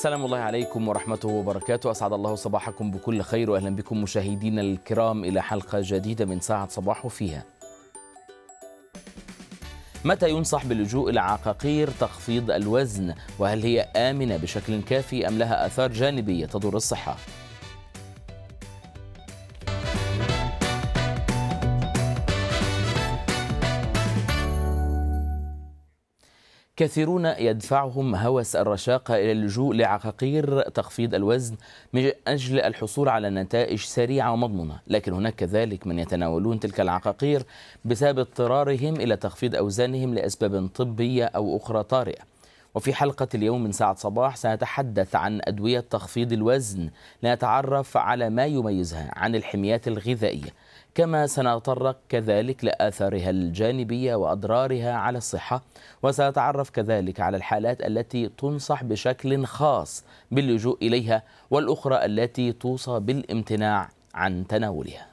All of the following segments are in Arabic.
سلام الله عليكم ورحمته وبركاته أسعد الله صباحكم بكل خير وأهلا بكم مشاهدينا الكرام إلى حلقة جديدة من ساعة صباح فيها متى ينصح باللجوء إلى عقاقير تخفيض الوزن وهل هي آمنة بشكل كافي أم لها آثار جانبية تضر الصحة؟ كثيرون يدفعهم هوس الرشاقة إلى اللجوء لعقاقير تخفيض الوزن من أجل الحصول على نتائج سريعة ومضمونة لكن هناك كذلك من يتناولون تلك العقاقير بسبب اضطرارهم إلى تخفيض أوزانهم لأسباب طبية أو أخرى طارئة وفي حلقة اليوم من ساعة صباح سنتحدث عن أدوية تخفيض الوزن لنتعرف على ما يميزها عن الحميات الغذائية كما سنتطرق كذلك لآثارها الجانبية وأضرارها على الصحة وسنتعرف كذلك على الحالات التي تنصح بشكل خاص باللجوء إليها والأخرى التي توصى بالامتناع عن تناولها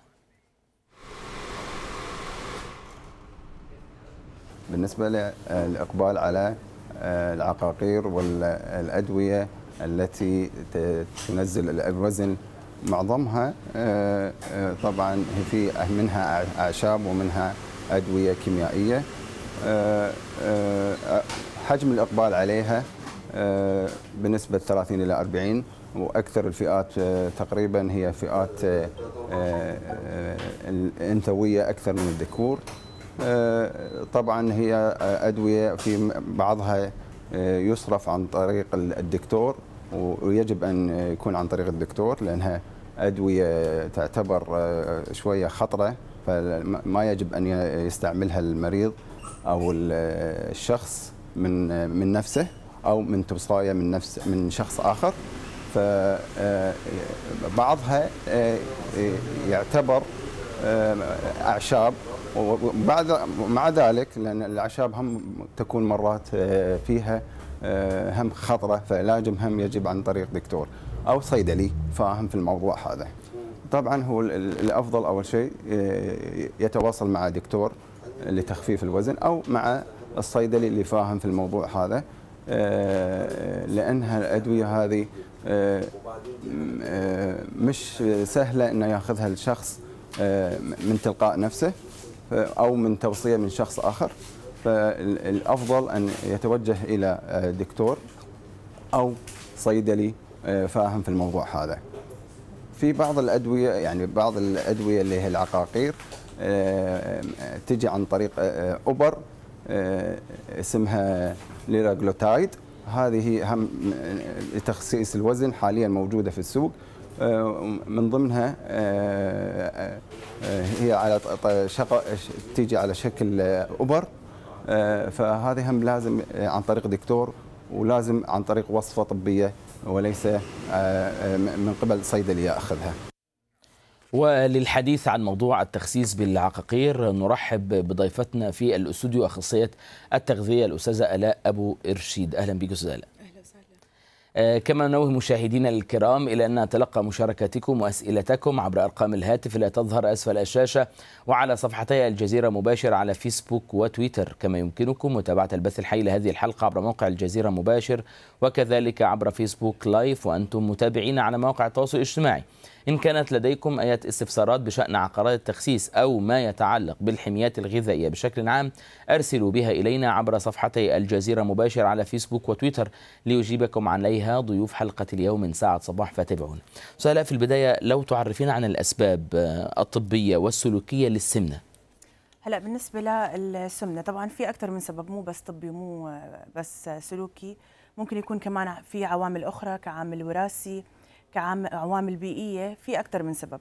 بالنسبة للإقبال على آه، العقاقير والأدوية التي تنزل الوزن معظمها آه، آه، طبعا في منها اعشاب ومنها ادويه كيميائيه آه، حجم الاقبال عليها بنسبه 30 الى 40 واكثر الفئات تقريبا هي فئات الانثويه اكثر من الذكور طبعا هي ادويه في بعضها يصرف عن طريق الدكتور ويجب ان يكون عن طريق الدكتور لانها ادويه تعتبر آه، شويه خطره فما يجب ان يستعملها المريض او آه، الشخص من آه، من نفسه او من توصايه من نفس من شخص اخر فبعضها يعتبر اعشاب وبعد مع ذلك لان الاعشاب هم تكون مرات فيها آه، هم خطره فعلاجهم هم يجب عن طريق دكتور او صيدلي فاهم في الموضوع هذا. طبعا هو الافضل اول شيء آه، يتواصل مع دكتور لتخفيف الوزن او مع الصيدلي اللي فاهم في الموضوع هذا آه، لان الادويه هذه مش سهله انه ياخذها الشخص من تلقاء نفسه او من توصيه من شخص اخر فالافضل ان يتوجه الى آه، دكتور او صيدلي آه، فاهم في الموضوع هذا. في بعض الادويه يعني بعض الادويه اللي هي العقاقير آه، تجي عن طريق اوبر اسمها ليراجلوتايد هذه هم لتخسيس الوزن حاليا موجوده في السوق من ضمنها هي على تيجي على شكل اوبر آه، فهذه هم لازم آه، عن طريق دكتور ولازم عن طريق وصفه طبيه وليس آه، من قبل صيدليه اخذها وللحديث عن موضوع التخسيس بالعقاقير نرحب بضيفتنا في الاستوديو اخصائيه التغذيه الاستاذه الاء ابو ارشيد اهلا بك استاذه الاء آه، كما ننوه مشاهدينا الكرام إلى أن نتلقى مشاركاتكم وأسئلتكم عبر أرقام الهاتف التي تظهر أسفل الشاشة وعلى صفحتي الجزيرة مباشر على فيسبوك وتويتر كما يمكنكم متابعة البث الحي لهذه الحلقة عبر موقع الجزيرة مباشر وكذلك عبر فيسبوك لايف وأنتم متابعين على مواقع التواصل الاجتماعي إن كانت لديكم أي استفسارات بشأن عقارات التخسيس أو ما يتعلق بالحميات الغذائية بشكل عام أرسلوا بها إلينا عبر صفحتي الجزيرة مباشر على فيسبوك وتويتر ليجيبكم عليها ضيوف حلقة اليوم من ساعة صباح فتابعونا سؤال في البداية لو تعرفين عن الأسباب الطبية والسلوكية للسمنة هلا بالنسبه للسمنه طبعا في اكثر من سبب مو بس طبي مو بس سلوكي ممكن يكون كمان في عوامل اخرى كعامل وراثي كعوامل بيئيه في اكثر من سبب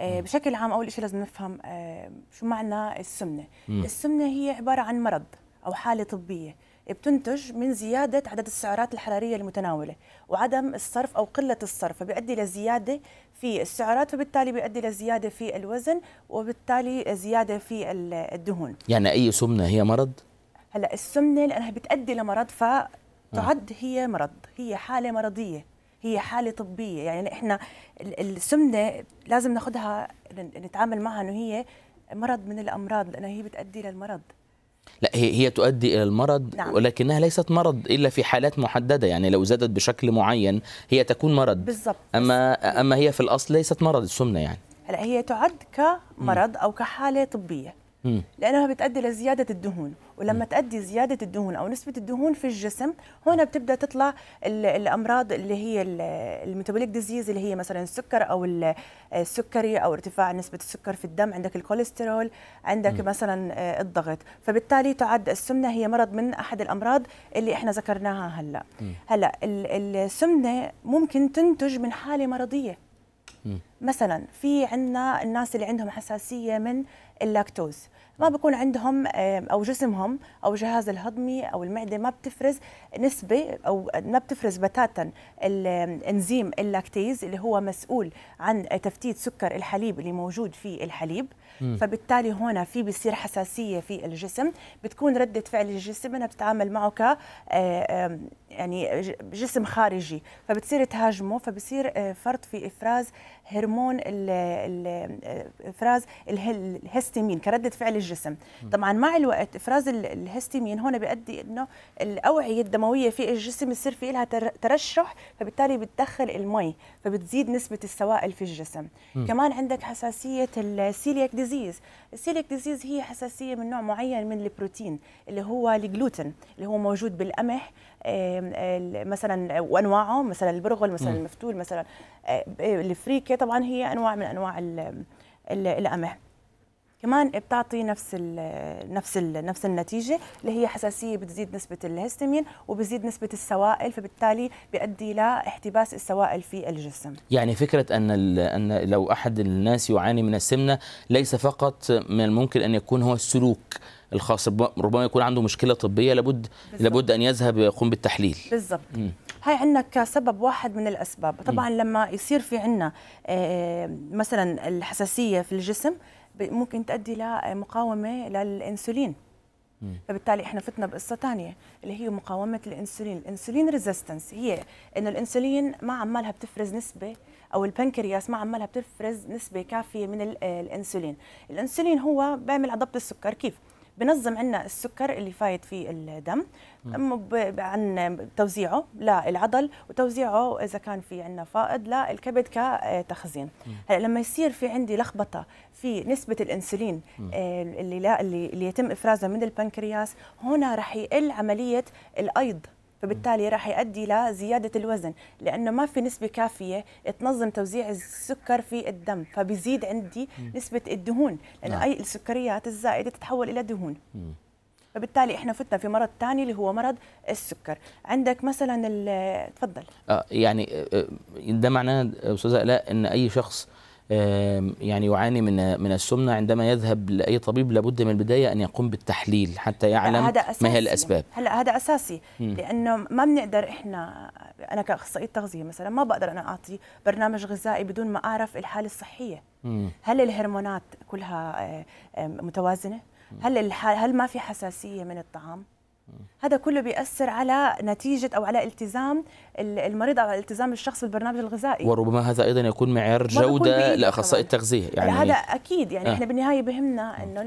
آه، بشكل عام اول شيء لازم نفهم آه، شو معنى السمنه السمنه هي عباره عن مرض او حاله طبيه بتنتج من زيادة عدد السعرات الحرارية المتناولة وعدم الصرف أو قلة الصرف فبيؤدي لزيادة في السعرات فبالتالي بيؤدي لزيادة في الوزن وبالتالي زيادة في الدهون يعني أي سمنة هي مرض؟ هلا السمنة لأنها بتؤدي لمرض فتعد آه. هي مرض هي حالة مرضية هي حاله طبيه يعني احنا السمنه لازم ناخذها نتعامل معها انه هي مرض من الامراض لانه هي بتؤدي للمرض لا هي هي تؤدي الى المرض نعم. ولكنها ليست مرض الا في حالات محدده يعني لو زادت بشكل معين هي تكون مرض بالضبط اما اما هي في الاصل ليست مرض السمنه يعني هلا هي تعد كمرض او كحاله طبيه لانها بتؤدي لزياده الدهون ولما تؤدي زياده الدهون او نسبه الدهون في الجسم هنا بتبدا تطلع الامراض اللي هي الميتابوليك ديزيز اللي هي مثلا السكر او السكري او ارتفاع نسبه السكر في الدم عندك الكوليسترول عندك م. مثلا آه، الضغط فبالتالي تعد السمنه هي مرض من احد الامراض اللي احنا ذكرناها هلا م. هلا السمنه ممكن تنتج من حاله مرضيه مثلا في عندنا الناس اللي عندهم حساسيه من اللاكتوز ما بيكون عندهم آه، او جسمهم او جهاز الهضمي او المعده ما بتفرز نسبه او ما بتفرز بتاتا الانزيم آه، اللاكتيز اللي هو مسؤول عن تفتيت سكر الحليب اللي موجود في الحليب فبالتالي هنا في بيصير حساسيه في الجسم بتكون رده فعل الجسم انها بتتعامل معه ك آه، يعني جسم خارجي فبتصير تهاجمه فبصير آه، فرط في افراز هرمون الـ الـ آه، افراز الهستيمين كرده فعل الجسم طبعا مع الوقت افراز الهستيمين هون بيؤدي انه الاوعيه الدمويه في الجسم يصير في لها ترشح فبالتالي بتدخل المي فبتزيد نسبه السوائل في الجسم م. كمان عندك حساسيه السيلياك ديزيز السيليك ديزيز هي حساسيه من نوع معين من البروتين اللي هو الجلوتين اللي هو موجود بالقمح مثلا وانواعه مثلا البرغل مثلا المفتول مثلا آه، آه، الفريكه طبعا هي انواع من انواع القمح كمان بتعطي نفس ال نفس ال نفس النتيجه اللي هي حساسيه بتزيد نسبه الهستامين وبزيد نسبه السوائل فبالتالي بيؤدي لاحتباس السوائل في الجسم يعني فكره ان ان لو احد الناس يعاني من السمنه ليس فقط من الممكن ان يكون هو السلوك الخاص ربما يكون عنده مشكله طبيه لابد بالزبط. لابد ان يذهب يقوم بالتحليل بالضبط هاي عندنا كسبب واحد من الاسباب طبعا م. لما يصير في عندنا آه، مثلا الحساسيه في الجسم ممكن تؤدي لمقاومه آه، للانسولين فبالتالي احنا فتنا بقصه ثانيه اللي هي مقاومه الانسولين، الانسولين ريزيستنس هي انه الانسولين ما عمالها بتفرز نسبه او البنكرياس ما عمالها بتفرز نسبه كافيه من آه، الانسولين، الانسولين هو بيعمل على ضبط السكر كيف؟ بنظم عنا السكر اللي فايت في الدم عن توزيعه للعضل وتوزيعه اذا كان في عندنا فائض للكبد كتخزين هلا لما يصير في عندي لخبطه في نسبه الانسولين آه، اللي لا اللي, اللي يتم افرازها من البنكرياس هنا رح يقل عمليه الايض فبالتالي راح يؤدي لزياده الوزن لانه ما في نسبه كافيه تنظم توزيع السكر في الدم فبيزيد عندي نسبه الدهون لانه نعم. اي السكريات الزائده تتحول الى دهون فبالتالي احنا فتنا في مرض ثاني اللي هو مرض السكر عندك مثلا تفضل آه يعني آه، آه، ده معناه استاذه الاء ان اي شخص يعني يعاني من من السمنه عندما يذهب لاي طبيب لابد من البدايه ان يقوم بالتحليل حتى يعلم ما هي الاسباب هلا هذا اساسي لانه ما بنقدر احنا انا كاخصائيه تغذيه مثلا ما بقدر انا اعطي برنامج غذائي بدون ما اعرف الحاله الصحيه هل الهرمونات كلها آه، آه، متوازنه هل هل ما في حساسيه من الطعام هذا كله بيأثر على نتيجة أو على التزام المريض أو على التزام الشخص بالبرنامج الغذائي وربما هذا أيضا يكون معيار جودة لأخصائي التغذية يعني هذا أكيد يعني آه. إحنا بالنهاية بهمنا آه. أنه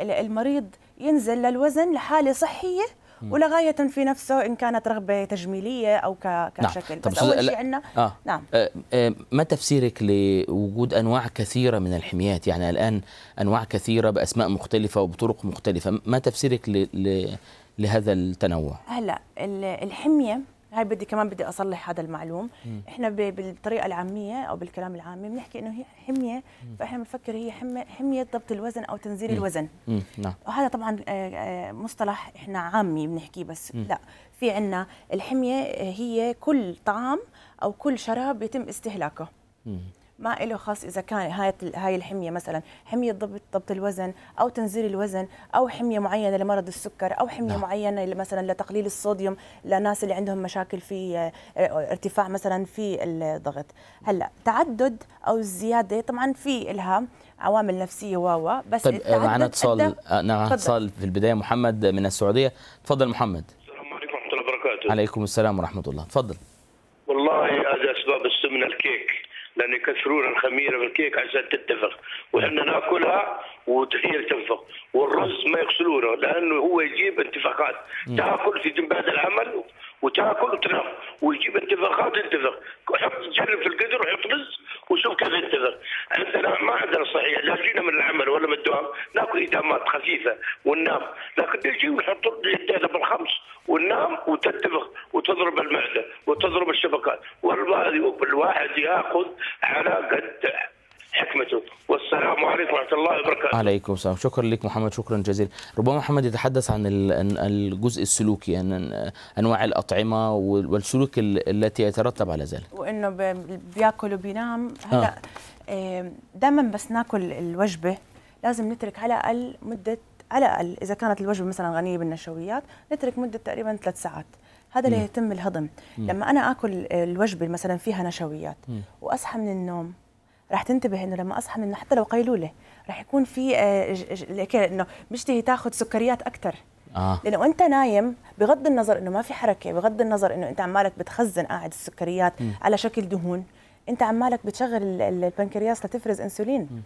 المريض ينزل للوزن لحالة صحية ولغاية في نفسه إن كانت رغبة تجميلية أو نعم، كشكل نعم. بس أول شيء عندنا آه. نعم آه، آه، ما تفسيرك لوجود أنواع كثيرة من الحميات يعني الآن أنواع كثيرة بأسماء مختلفة وبطرق مختلفة ما تفسيرك ل... ل... لهذا التنوع هلا الحميه هاي بدي كمان بدي اصلح هذا المعلوم م. احنا بالطريقه العاميه او بالكلام العامي بنحكي انه هي حميه م. فاحنا بنفكر هي حميه ضبط الوزن او تنزيل م. الوزن نعم وهذا طبعا آه، آه، مصطلح احنا عامي بنحكيه بس م. لا في عندنا الحميه هي كل طعام او كل شراب يتم استهلاكه م. ما له خاص اذا كان هاي هاي الحميه مثلا حميه ضبط ضبط الوزن او تنزيل الوزن او حميه معينه لمرض السكر او حميه نعم. معينه مثلا لتقليل الصوديوم لناس اللي عندهم مشاكل في آه، ارتفاع مثلا في الضغط هلا تعدد او الزياده طبعا في الها عوامل نفسيه واوا بس طيب آه، معنا اتصال آه، نعم اتصال في البدايه محمد من السعوديه تفضل محمد السلام عليكم ورحمه الله وبركاته عليكم السلام ورحمه الله تفضل والله هذا اسباب السمنه الكيك لان يكسرون الخميره بالكيك عشان تتفق وحنا ناكلها تنفق والرز ما يغسلونه لانه هو يجيب اتفاقات تاكل في بعد العمل وتاكل وتنام ويجيب اتفاقات اتفق حط جرب في القدر وحط رز وشوف كيف ينتفخ عندنا ما عندنا صحيح لا جينا من العمل ولا من الدوام ناكل ادامات خفيفه وننام لكن نجي ونحط يدينا بالخمس وننام وتتفق وتضرب المعده وتضرب الشبكات والواحد ياخذ على قد حكمته والسلام عليكم ورحمه الله وبركاته. عليكم السلام، شكرا لك محمد شكرا جزيلا. ربما محمد يتحدث عن الجزء السلوكي يعني انواع الاطعمه والسلوك التي يترتب على ذلك. وانه بياكل وبينام آه. هلا آه. دائما بس ناكل الوجبه لازم نترك على الاقل مده على الاقل اذا كانت الوجبه مثلا غنيه بالنشويات نترك مده تقريبا ثلاث ساعات. هذا اللي يتم الهضم، لما انا اكل الوجبه مثلا فيها نشويات واصحى من النوم رح تنتبه انه لما اصحى منه حتى لو قيلوله رح يكون في آه، انه مشتهي تاخذ سكريات اكثر آه. لانه انت نايم بغض النظر انه ما في حركه بغض النظر انه انت عمالك بتخزن قاعد السكريات م. على شكل دهون انت عمالك بتشغل البنكرياس لتفرز انسولين م.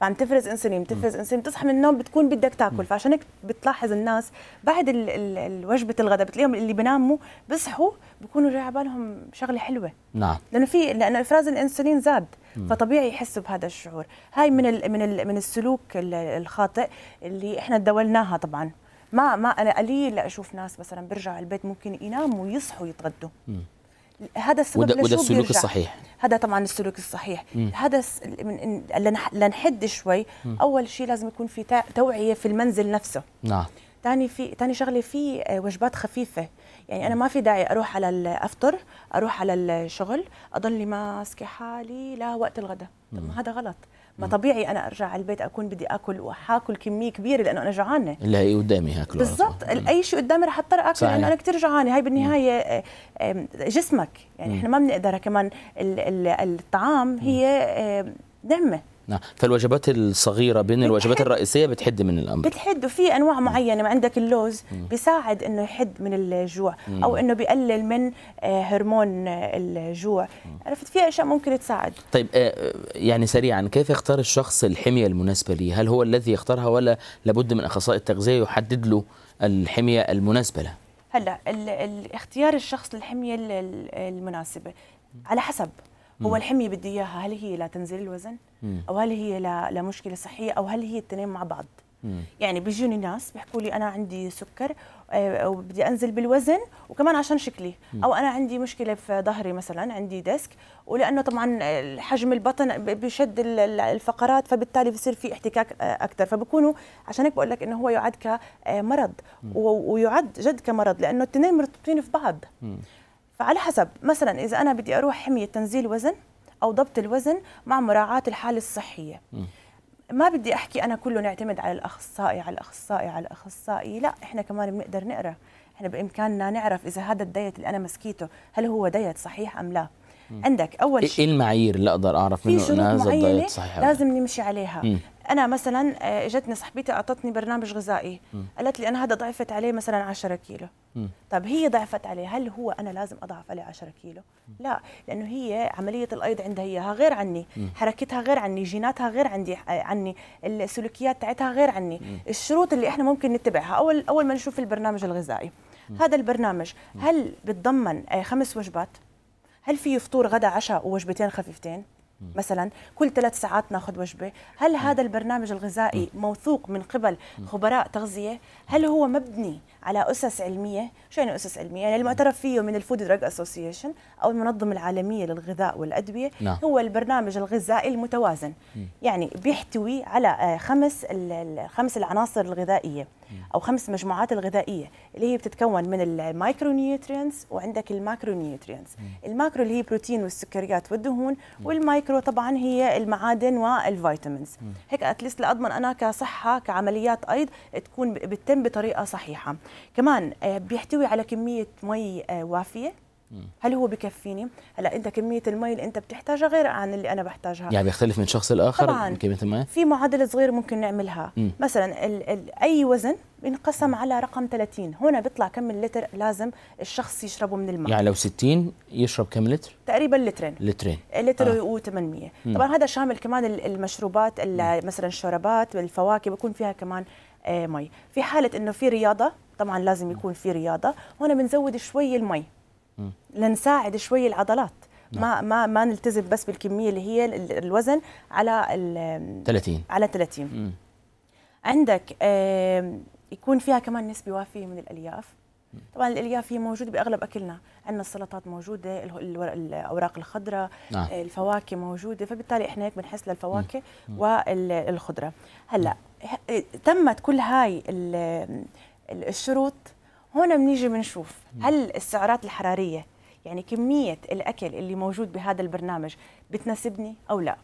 فعم تفرز انسولين بتفرز انسولين بتصحى من النوم بتكون بدك تاكل فعشان هيك بتلاحظ الناس بعد ال ال وجبه الغداء بتلاقيهم اللي بناموا بصحوا بكونوا جاي على بالهم شغله حلوه نعم لانه في لانه افراز الانسولين زاد فطبيعي يحسوا بهذا الشعور هاي من ال من ال من السلوك الخاطئ اللي احنا تداولناها طبعا ما ما انا قليل اشوف ناس مثلا بيرجعوا البيت ممكن يناموا ويصحوا يتغدوا هذا السبب وده, وده السلوك بيرجع. الصحيح هذا طبعا السلوك الصحيح هذا س... لنحد شوي مم. اول شيء لازم يكون في توعيه في المنزل نفسه نعم ثاني في ثاني شغله في آه، وجبات خفيفه يعني انا ما في داعي اروح على افطر اروح على الشغل اضلني ماسكه حالي لوقت الغداء طب هذا غلط ما طبيعي انا ارجع على البيت اكون بدي اكل وحاكل كميه كبيره لانه انا جعانه اللي قدامي هاكله بالضبط اي شيء قدامي رح اضطر اكل لانه انا كثير جعانه هاي بالنهايه آه، جسمك يعني احنا ما بنقدر كمان الطعام هي نعمه نعم فالوجبات الصغيره بين الوجبات الرئيسيه بتحد من الامر بتحد وفي انواع نعم. معينه عندك اللوز بيساعد انه يحد من الجوع او انه بيقلل من آه، هرمون آه، الجوع عرفت في اشياء ممكن تساعد طيب آه، يعني سريعا كيف يختار الشخص الحميه المناسبه لي هل هو الذي يختارها ولا لابد من اخصائي التغذيه يحدد له الحميه المناسبه له هلا اختيار الشخص للحميه المناسبه على حسب هو الحميه بدي اياها هل هي لتنزيل الوزن او هل هي لمشكله صحيه او هل هي التنين مع بعض يعني بيجوني ناس بيحكوا لي انا عندي سكر آه، وبدي انزل بالوزن وكمان عشان شكلي او انا عندي مشكله في ظهري مثلا عندي ديسك ولانه طبعا حجم البطن بشد الفقرات فبالتالي بصير في احتكاك آه، اكثر فبكونوا عشان هيك بقول لك انه هو يعد كمرض آه، ويعد جد كمرض لانه الاثنين مرتبطين في بعض فعلى حسب مثلا اذا انا بدي اروح حميه تنزيل وزن او ضبط الوزن مع مراعاه الحاله الصحيه ما بدي احكي انا كله نعتمد على الاخصائي على الاخصائي على الاخصائي لا احنا كمان بنقدر نقرا احنا بامكاننا نعرف اذا هذا الدايت اللي انا مسكيته هل هو دايت صحيح ام لا عندك اول إيه، إيه شيء ايه المعايير اللي اقدر اعرف منه انه هذا الدايت صحيح لازم نمشي عليها انا مثلا آه، اجتني صاحبتي اعطتني برنامج غذائي قالت لي انا هذا ضعفت عليه مثلا 10 كيلو طب هي ضعفت عليه هل هو انا لازم اضعف عليه 10 كيلو لا لانه هي عمليه الايض عندها اياها غير عني حركتها غير عني جيناتها غير عندي آه، عني السلوكيات تاعتها غير عني الشروط اللي احنا ممكن نتبعها اول اول ما نشوف البرنامج الغذائي هذا البرنامج هل بتضمن آه، خمس وجبات هل فيه فطور غدا عشاء ووجبتين خفيفتين مثلا كل ثلاث ساعات ناخذ وجبه هل هذا البرنامج الغذائي موثوق من قبل خبراء تغذيه هل هو مبني على اسس علميه شو يعني اسس علميه يعني المعترف فيه من الفود دراج اسوسيشن او المنظمه العالميه للغذاء والادويه نعم. هو البرنامج الغذائي المتوازن يعني بيحتوي على آه، خمس خمس العناصر الغذائيه او خمس مجموعات الغذائيه اللي هي بتتكون من المايكرو نيوترينتس وعندك الماكرو نيوترينتس الماكرو اللي هي بروتين والسكريات والدهون والمايكرو طبعا هي المعادن والفيتامينز هيك اتليست لاضمن انا كصحه كعمليات ايض تكون بتتم بطريقه صحيحه كمان آه، بيحتوي على كميه مي آه، وافيه هل هو بكفيني هلا انت كميه المي اللي انت بتحتاجها غير عن اللي انا بحتاجها يعني بيختلف من شخص لاخر طبعا كميه المي في معادله صغيره ممكن نعملها مم. مثلا الـ الـ اي وزن بينقسم على رقم 30 هنا بيطلع كم اللتر لازم الشخص يشربه من الماء يعني لو 60 يشرب كم لتر تقريبا لترين لترين لتر آه. و800 طبعا هذا شامل كمان المشروبات مثلا الشربات والفواكه بيكون فيها كمان آه، مي في حاله انه في رياضه طبعا لازم يكون في رياضه هنا بنزود شوي المي لنساعد شوي العضلات نعم. ما ما ما نلتزم بس بالكميه اللي هي الوزن على ال 30 على 30 مم. عندك يكون فيها كمان نسبه وافيه من الالياف طبعا الالياف هي موجوده باغلب اكلنا عندنا السلطات موجوده الاوراق الخضراء نعم. آه، الفواكه موجوده فبالتالي احنا هيك بنحس للفواكه مم. والخضره هلا آه، تمت كل هاي الشروط هون بنيجي بنشوف هل السعرات الحراريه يعني كميه الاكل اللي موجود بهذا البرنامج بتناسبني او لا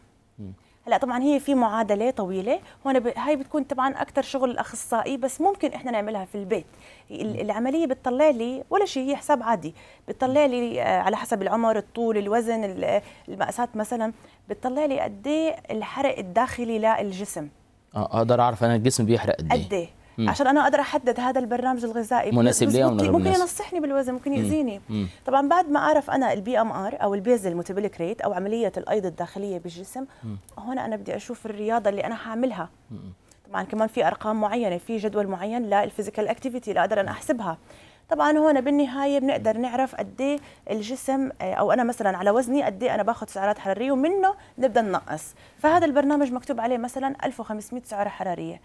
هلا طبعا هي في معادله طويله هون ب... هاي بتكون طبعا اكثر شغل الاخصائي بس ممكن احنا نعملها في البيت العمليه بتطلع لي ولا شيء هي حساب عادي بتطلع لي آه، على حسب العمر الطول الوزن المقاسات مثلا بتطلع لي قد ايه الحرق الداخلي للجسم اه اقدر اعرف انا الجسم بيحرق قد ايه قد ايه مم. عشان انا اقدر احدد هذا البرنامج الغذائي مناسب لي ممكن, ممكن ينصحني بالوزن ممكن ياذيني طبعا بعد ما اعرف انا البي ام ار او البيزل الميتابوليك ريت او عمليه الايض الداخليه بالجسم هنا انا بدي اشوف الرياضه اللي انا حاعملها طبعا كمان في ارقام معينه في جدول معين للفيزيكال اكتيفيتي لا اقدر انا احسبها طبعا هون بالنهايه بنقدر نعرف قد إيه الجسم آه، او انا مثلا على وزني قد إيه انا باخذ سعرات حراريه ومنه نبدا ننقص فهذا البرنامج مكتوب عليه مثلا 1500 سعره حراريه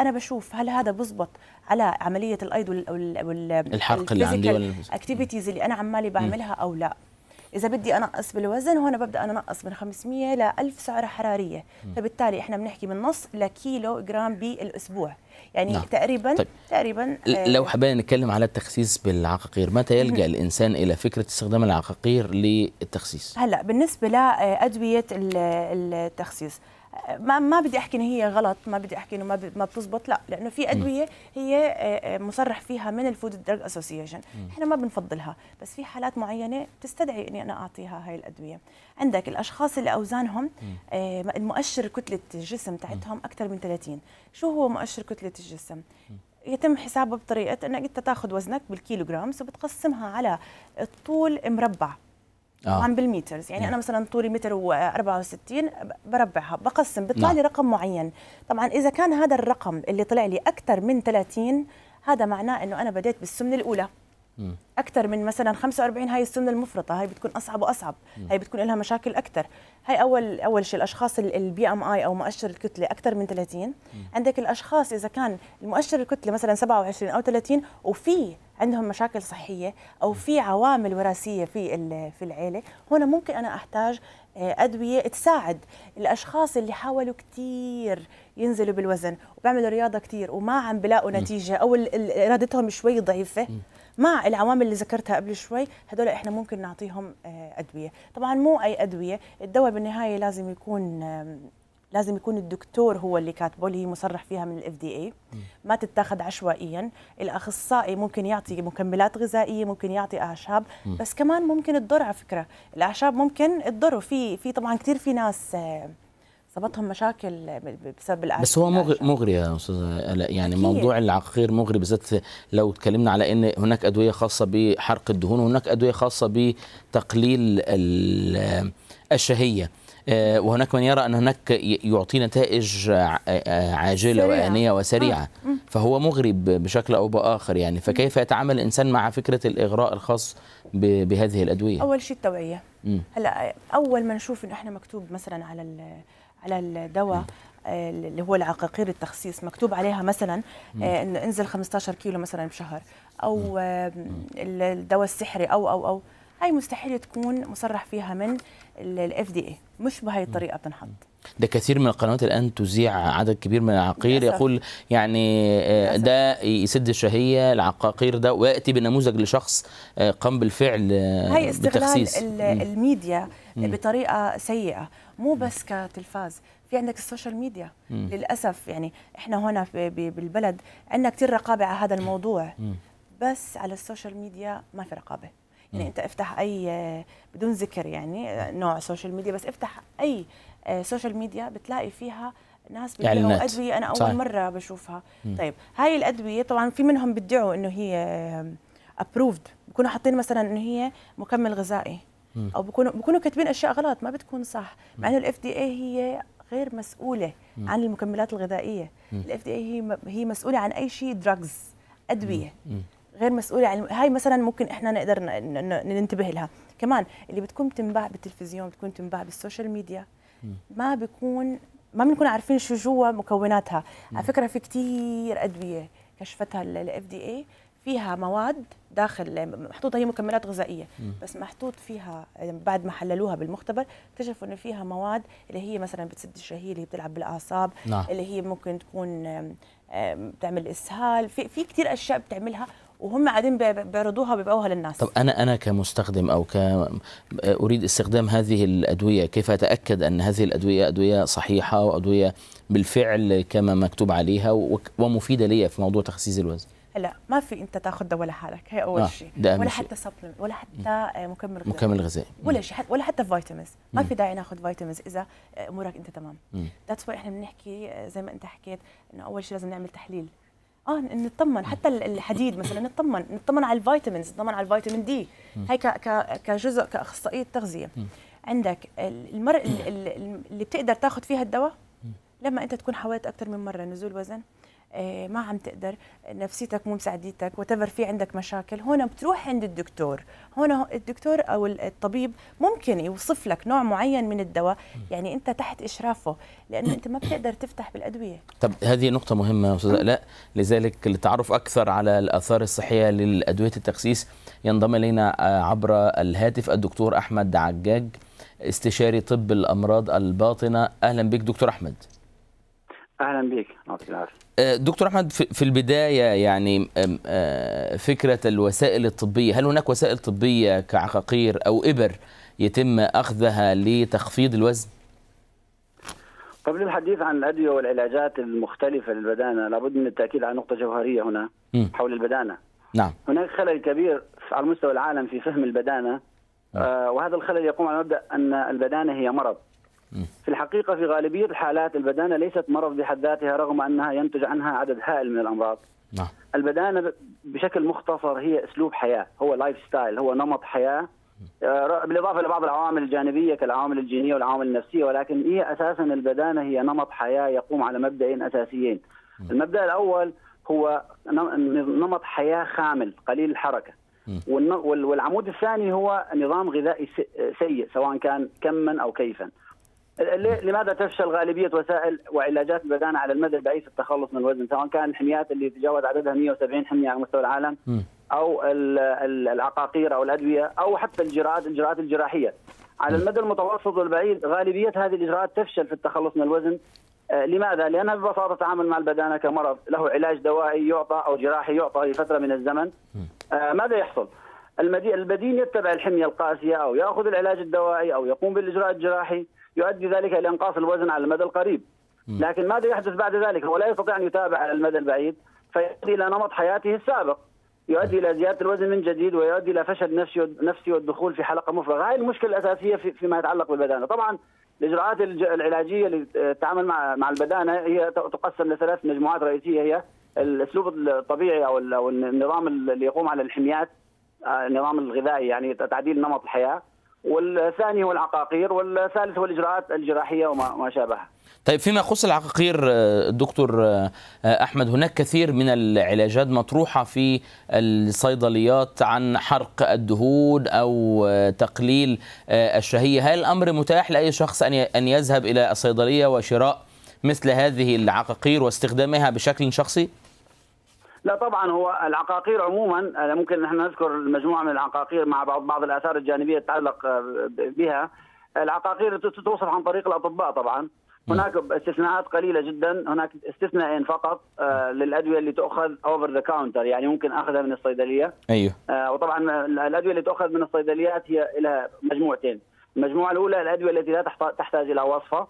انا بشوف هل هذا بزبط على عمليه الايض والحرق اللي عندي اكتيفيتيز اللي انا عمالي بعملها او لا اذا بدي انقص بالوزن هون ببدا انا انقص من 500 ل 1000 سعره حراريه فبالتالي احنا بنحكي من نص لكيلو جرام بالاسبوع يعني نعم. تقريبا طيب. تقريبا آه، لو حبينا نتكلم على التخسيس بالعقاقير متى يلجا الانسان الى فكره استخدام العقاقير للتخسيس هلا بالنسبه لادويه التخسيس ما ما بدي احكي انه هي غلط ما بدي احكي انه ما ما بتزبط لا لانه في ادويه هي آه، آه، مصرح فيها من الفود دراج اسوسيشن احنا ما بنفضلها بس في حالات معينه بتستدعي اني انا اعطيها هاي الادويه عندك الاشخاص اللي اوزانهم آه، المؤشر كتله الجسم تاعتهم اكثر من 30 شو هو مؤشر كتله الجسم يتم حسابه بطريقه انك انت تاخذ وزنك بالكيلوغرامز وبتقسمها على الطول مربع آه. وعم بالميترز يعني نعم. انا مثلا طولي متر و64 بربعها بقسم بيطلع نعم. لي رقم معين طبعا اذا كان هذا الرقم اللي طلع لي اكثر من 30 هذا معناه انه انا بديت بالسمنه الاولى اكثر من مثلا 45 هاي السن المفرطه هاي بتكون اصعب واصعب هاي بتكون لها مشاكل اكثر هاي اول اول شيء الاشخاص البي ام اي او مؤشر الكتله اكثر من 30 عندك الاشخاص اذا كان المؤشر الكتله مثلا 27 او 30 وفي عندهم مشاكل صحيه او في عوامل وراثيه في في العيله هنا ممكن انا احتاج آه، ادويه تساعد الاشخاص اللي حاولوا كثير ينزلوا بالوزن وبيعملوا رياضه كثير وما عم بلاقوا نتيجه او ارادتهم شوي ضعيفه مع العوامل اللي ذكرتها قبل شوي هدول احنا ممكن نعطيهم آه، ادويه طبعا مو اي ادويه الدواء بالنهايه لازم يكون لازم يكون الدكتور هو اللي كاتبه اللي هي مصرح فيها من الاف دي اي ما تتاخذ عشوائيا الاخصائي ممكن يعطي مكملات غذائيه ممكن يعطي اعشاب بس كمان ممكن تضر على فكره الاعشاب ممكن تضر في في طبعا كثير في ناس آه، صابتهم مشاكل بسبب الاكل بس هو يعني مغري, يا استاذه يعني أكيد. موضوع العقاقير مغري بالذات لو اتكلمنا على ان هناك ادويه خاصه بحرق الدهون وهناك ادويه خاصه بتقليل الشهيه آه، وهناك من يرى ان هناك يعطي نتائج آه، عاجله وانيه وسريعه آه. فهو مغري بشكل او باخر يعني فكيف يتعامل الانسان مع فكره الاغراء الخاص بهذه الادويه اول شيء التوعيه هلا اول ما نشوف انه احنا مكتوب مثلا على على الدواء آه، اللي هو العقاقير التخسيس مكتوب عليها مثلا آه، انه انزل 15 كيلو مثلا بشهر او الدواء السحري او او او هاي مستحيل تكون مصرح فيها من الاف دي اي مش بهاي الطريقه بتنحط ده كثير من القنوات الان تذيع عدد كبير من العقاقير يقول يعني آه، ده يسد الشهيه العقاقير ده وياتي بنموذج لشخص آه، قام بالفعل هي آه، استغلال الميديا بطريقه سيئه مو بس كتلفاز في عندك السوشيال ميديا مم. للاسف يعني احنا هنا بالبلد عندنا كثير رقابه على هذا الموضوع مم. بس على السوشيال ميديا ما في رقابه يعني مم. انت افتح اي بدون ذكر يعني نوع سوشيال ميديا بس افتح اي سوشيال آه، ميديا بتلاقي فيها ناس بيبيعوا ادويه انا اول صحيح. مره بشوفها مم. طيب هاي الادويه طبعا في منهم بيدعوا انه هي ابروفد بكونوا حاطين مثلا انه هي مكمل غذائي او بكونوا بكونوا كاتبين اشياء غلط ما بتكون صح مع انه الاف دي اي هي غير مسؤوله مم. عن المكملات الغذائيه الاف دي اي هي هي مسؤوله عن اي شيء دراجز ادويه مم. غير مسؤوله عن هاي مثلا ممكن احنا نقدر ننتبه لها كمان اللي بتكون بتنباع بالتلفزيون بتكون تنباع بالسوشيال ميديا ما بيكون ما بنكون عارفين شو جوا مكوناتها على فكره في كثير ادويه كشفتها الاف دي اي فيها مواد داخل يعني محطوطه هي مكملات غذائيه بس محطوط فيها يعني بعد ما حللوها بالمختبر اكتشفوا انه فيها مواد اللي هي مثلا بتسد الشهيه اللي بتلعب بالاعصاب نعم. اللي هي ممكن تكون بتعمل اسهال في في كثير اشياء بتعملها وهم قاعدين بيعرضوها وبيبيعوها للناس طب انا انا كمستخدم او ك اريد استخدام هذه الادويه كيف اتاكد ان هذه الادويه ادويه صحيحه وادويه بالفعل كما مكتوب عليها ومفيده لي في موضوع تخسيس الوزن لا ما في انت تاخذ دواء لحالك هي اول آه شيء ولا حتى سبلمنت ولا آه، حتى مكمل غذائي مكمل غذائي ولا شيء ولا حتى فيتامينز ما في داعي ناخذ فيتامينز اذا آه، امورك انت تمام ذاتس واي احنا بنحكي آه، زي ما انت حكيت انه اول شيء لازم نعمل تحليل اه نطمن حتى الحديد مثلا نطمن نطمن على الفيتامينز نطمن على الفيتامين دي هي كجزء كاخصائيه تغذيه عندك المرء اللي بتقدر تاخذ فيها الدواء لما انت تكون حاولت اكثر من مره نزول وزن آه، ما عم تقدر نفسيتك مو مساعدتك وتفر في عندك مشاكل هنا بتروح عند الدكتور هنا الدكتور او الطبيب ممكن يوصف لك نوع معين من الدواء يعني انت تحت اشرافه لانه انت ما بتقدر تفتح بالادويه طب هذه نقطه مهمه استاذ لا لذلك للتعرف اكثر على الاثار الصحيه للادويه التخسيس ينضم الينا آه، عبر الهاتف الدكتور احمد عجاج استشاري طب الامراض الباطنه اهلا بك دكتور احمد اهلا بك يعطيك العافيه. أه، دكتور احمد في البدايه يعني أه، فكره الوسائل الطبيه، هل هناك وسائل طبيه كعقاقير او ابر يتم اخذها لتخفيض الوزن؟ قبل الحديث عن الادويه والعلاجات المختلفه للبدانه لابد من التاكيد على نقطه جوهريه هنا حول البدانه. نعم. هناك خلل كبير على مستوى العالم في فهم البدانه آه. وهذا الخلل يقوم على مبدا ان البدانه هي مرض في الحقيقة في غالبية الحالات البدانة ليست مرض بحد ذاتها رغم أنها ينتج عنها عدد هائل من الأمراض نعم. البدانة بشكل مختصر هي أسلوب حياة هو لايف ستايل هو نمط حياة آه، بالإضافة لبعض العوامل الجانبية كالعوامل الجينية والعوامل النفسية ولكن هي أساسا البدانة هي نمط حياة يقوم على مبدئين أساسيين نعم. المبدأ الأول هو نمط حياة خامل قليل الحركة نعم. والعمود الثاني هو نظام غذائي سيء سواء كان كما أو كيفا لماذا تفشل غالبيه وسائل وعلاجات البدانه على المدى البعيد في التخلص من الوزن سواء كان الحميات اللي تجاوز عددها 170 حميه على مستوى العالم او العقاقير او الادويه او حتى الجراءات الجراءات الجراحيه على المدى المتوسط والبعيد غالبيه هذه الاجراءات تفشل في التخلص من الوزن آه، لماذا؟ لأنها ببساطة تعامل مع البدانة كمرض له علاج دوائي يعطى أو جراحي يعطى لفترة من الزمن آه، ماذا يحصل؟ البدين يتبع الحمية القاسية أو يأخذ العلاج الدوائي أو يقوم بالإجراء الجراحي يؤدي ذلك الى انقاص الوزن على المدى القريب لكن ماذا يحدث بعد ذلك هو لا يستطيع ان يتابع على المدى البعيد فيؤدي الى نمط حياته السابق يؤدي الى زياده الوزن من جديد ويؤدي الى فشل نفسي نفسي والدخول في حلقه مفرغه، هاي المشكله الاساسيه فيما يتعلق بالبدانه، طبعا الاجراءات العلاجيه للتعامل مع مع البدانه هي تقسم لثلاث مجموعات رئيسيه هي الاسلوب الطبيعي او النظام اللي يقوم على الحميات آه، النظام الغذائي يعني تعديل نمط الحياه، والثاني هو العقاقير والثالث هو الاجراءات الجراحيه وما ما شابه طيب فيما يخص العقاقير آه، دكتور آه، آه، احمد هناك كثير من العلاجات مطروحه في الصيدليات عن حرق الدهون او تقليل الشهيه، هل الامر متاح لاي شخص ان ان يذهب الى الصيدليه وشراء مثل هذه العقاقير واستخدامها بشكل شخصي؟ لا طبعا هو العقاقير عموما آه، ممكن نحن نذكر مجموعه من العقاقير مع بعض بعض الاثار الجانبيه تتعلق آه، بها العقاقير توصف عن طريق الاطباء طبعا نعم. هناك استثناءات قليله جدا هناك استثناءين فقط آه، للادويه اللي تؤخذ اوفر ذا كاونتر يعني ممكن اخذها من الصيدليه ايوه وطبعا الادويه اللي تؤخذ من الصيدليات هي لها مجموعتين المجموعه الاولى الادويه التي لا تحتاج الى وصفه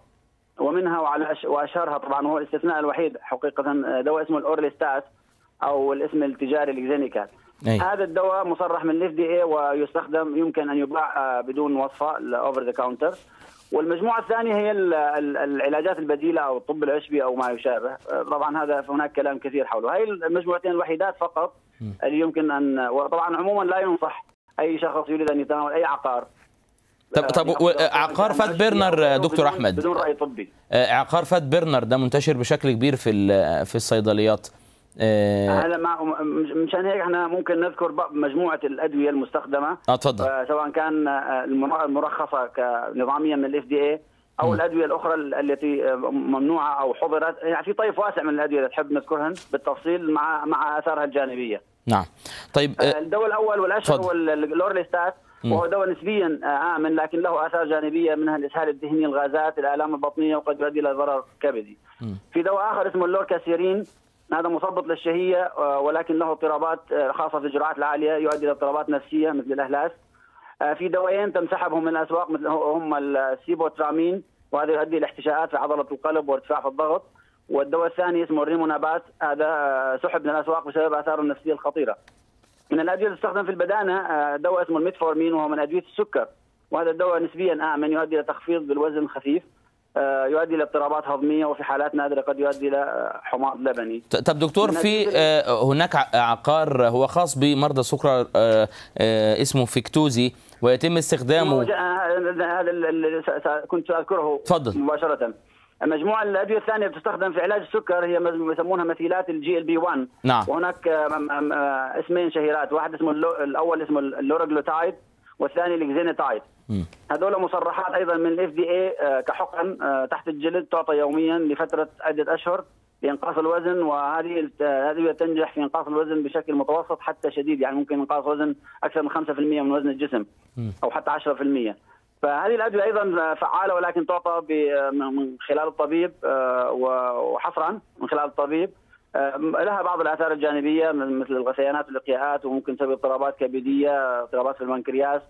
ومنها وعلى واشهرها طبعا هو الاستثناء الوحيد حقيقه دواء اسمه الاورليستات او الاسم التجاري لكزينيكات هذا الدواء مصرح من الاف دي اي ويستخدم يمكن ان يباع بدون وصفه اوفر ذا كاونتر والمجموعه الثانيه هي العلاجات البديله او الطب العشبي او ما يشابه طبعا هذا هناك كلام كثير حوله هاي المجموعتين الوحيدات فقط اللي يمكن ان وطبعا عموما لا ينصح اي شخص يريد ان يتناول اي عقار طب طب آه، آه، عقار فات بيرنر آه، دكتور احمد بدون راي طبي عقار فات بيرنر ده منتشر بشكل كبير في في الصيدليات آه، هلا ما مشان هيك احنا ممكن نذكر مجموعه الادويه المستخدمه اه تفضل آه، سواء كان آه، المرخصه نظاميا من الاف دي اي او الادويه الاخرى التي ممنوعه او حظرت يعني في طيف واسع من الادويه اللي تحب نذكرهن بالتفصيل مع مع اثارها الجانبيه نعم طيب الدواء الاول والاشهر هو الاورليستات وهو دواء نسبيا امن لكن له اثار جانبيه منها الاسهال الذهني، الغازات، الالام البطنيه وقد يؤدي الى ضرر كبدي. م. في دواء اخر اسمه اللوركاسيرين هذا مثبط للشهية آه، ولكن له اضطرابات آه، خاصة في الجرعات العالية يؤدي إلى اضطرابات نفسية مثل الإهلاس آه، في دوايين تم سحبهم من الأسواق مثل هم السيبوترامين وهذا يؤدي إلى احتشاءات في عضلة القلب وارتفاع في الضغط والدواء الثاني اسمه الريمونابات هذا سحب من الأسواق بسبب آثاره النفسية الخطيرة من الأدوية اللي تستخدم في البدانة دواء اسمه الميتفورمين وهو من أدوية السكر وهذا الدواء نسبيا آمن يؤدي إلى تخفيض بالوزن الخفيف آه، يؤدي الى اضطرابات هضميه وفي حالات نادره قد يؤدي الى آه، حماض لبني. طب دكتور في آه، هناك عقار هو خاص بمرضى السكر اسمه فيكتوزي ويتم استخدامه هذا كنت اذكره تفضل مباشره. المجموعه الادويه الثانيه بتستخدم في علاج السكر هي يسمونها مثيلات الجي ال بي 1 نعم وهناك اسمين شهيرات واحد اسمه الاول اسمه اللورجلوتايد والثاني الكزينتايد هذول مصرحات ايضا من الاف دي اي آه، كحقن آه، تحت الجلد تعطى يوميا لفتره عده اشهر لانقاص الوزن وهذه آه، هذه تنجح في انقاص الوزن بشكل متوسط حتى شديد يعني ممكن انقاص وزن اكثر من 5% من وزن الجسم او حتى 10% فهذه الادويه ايضا فعاله ولكن تعطى من خلال الطبيب وحصرا من خلال الطبيب لها بعض الاثار الجانبيه مثل الغثيانات والاقياءات وممكن تسبب اضطرابات كبديه اضطرابات في البنكرياس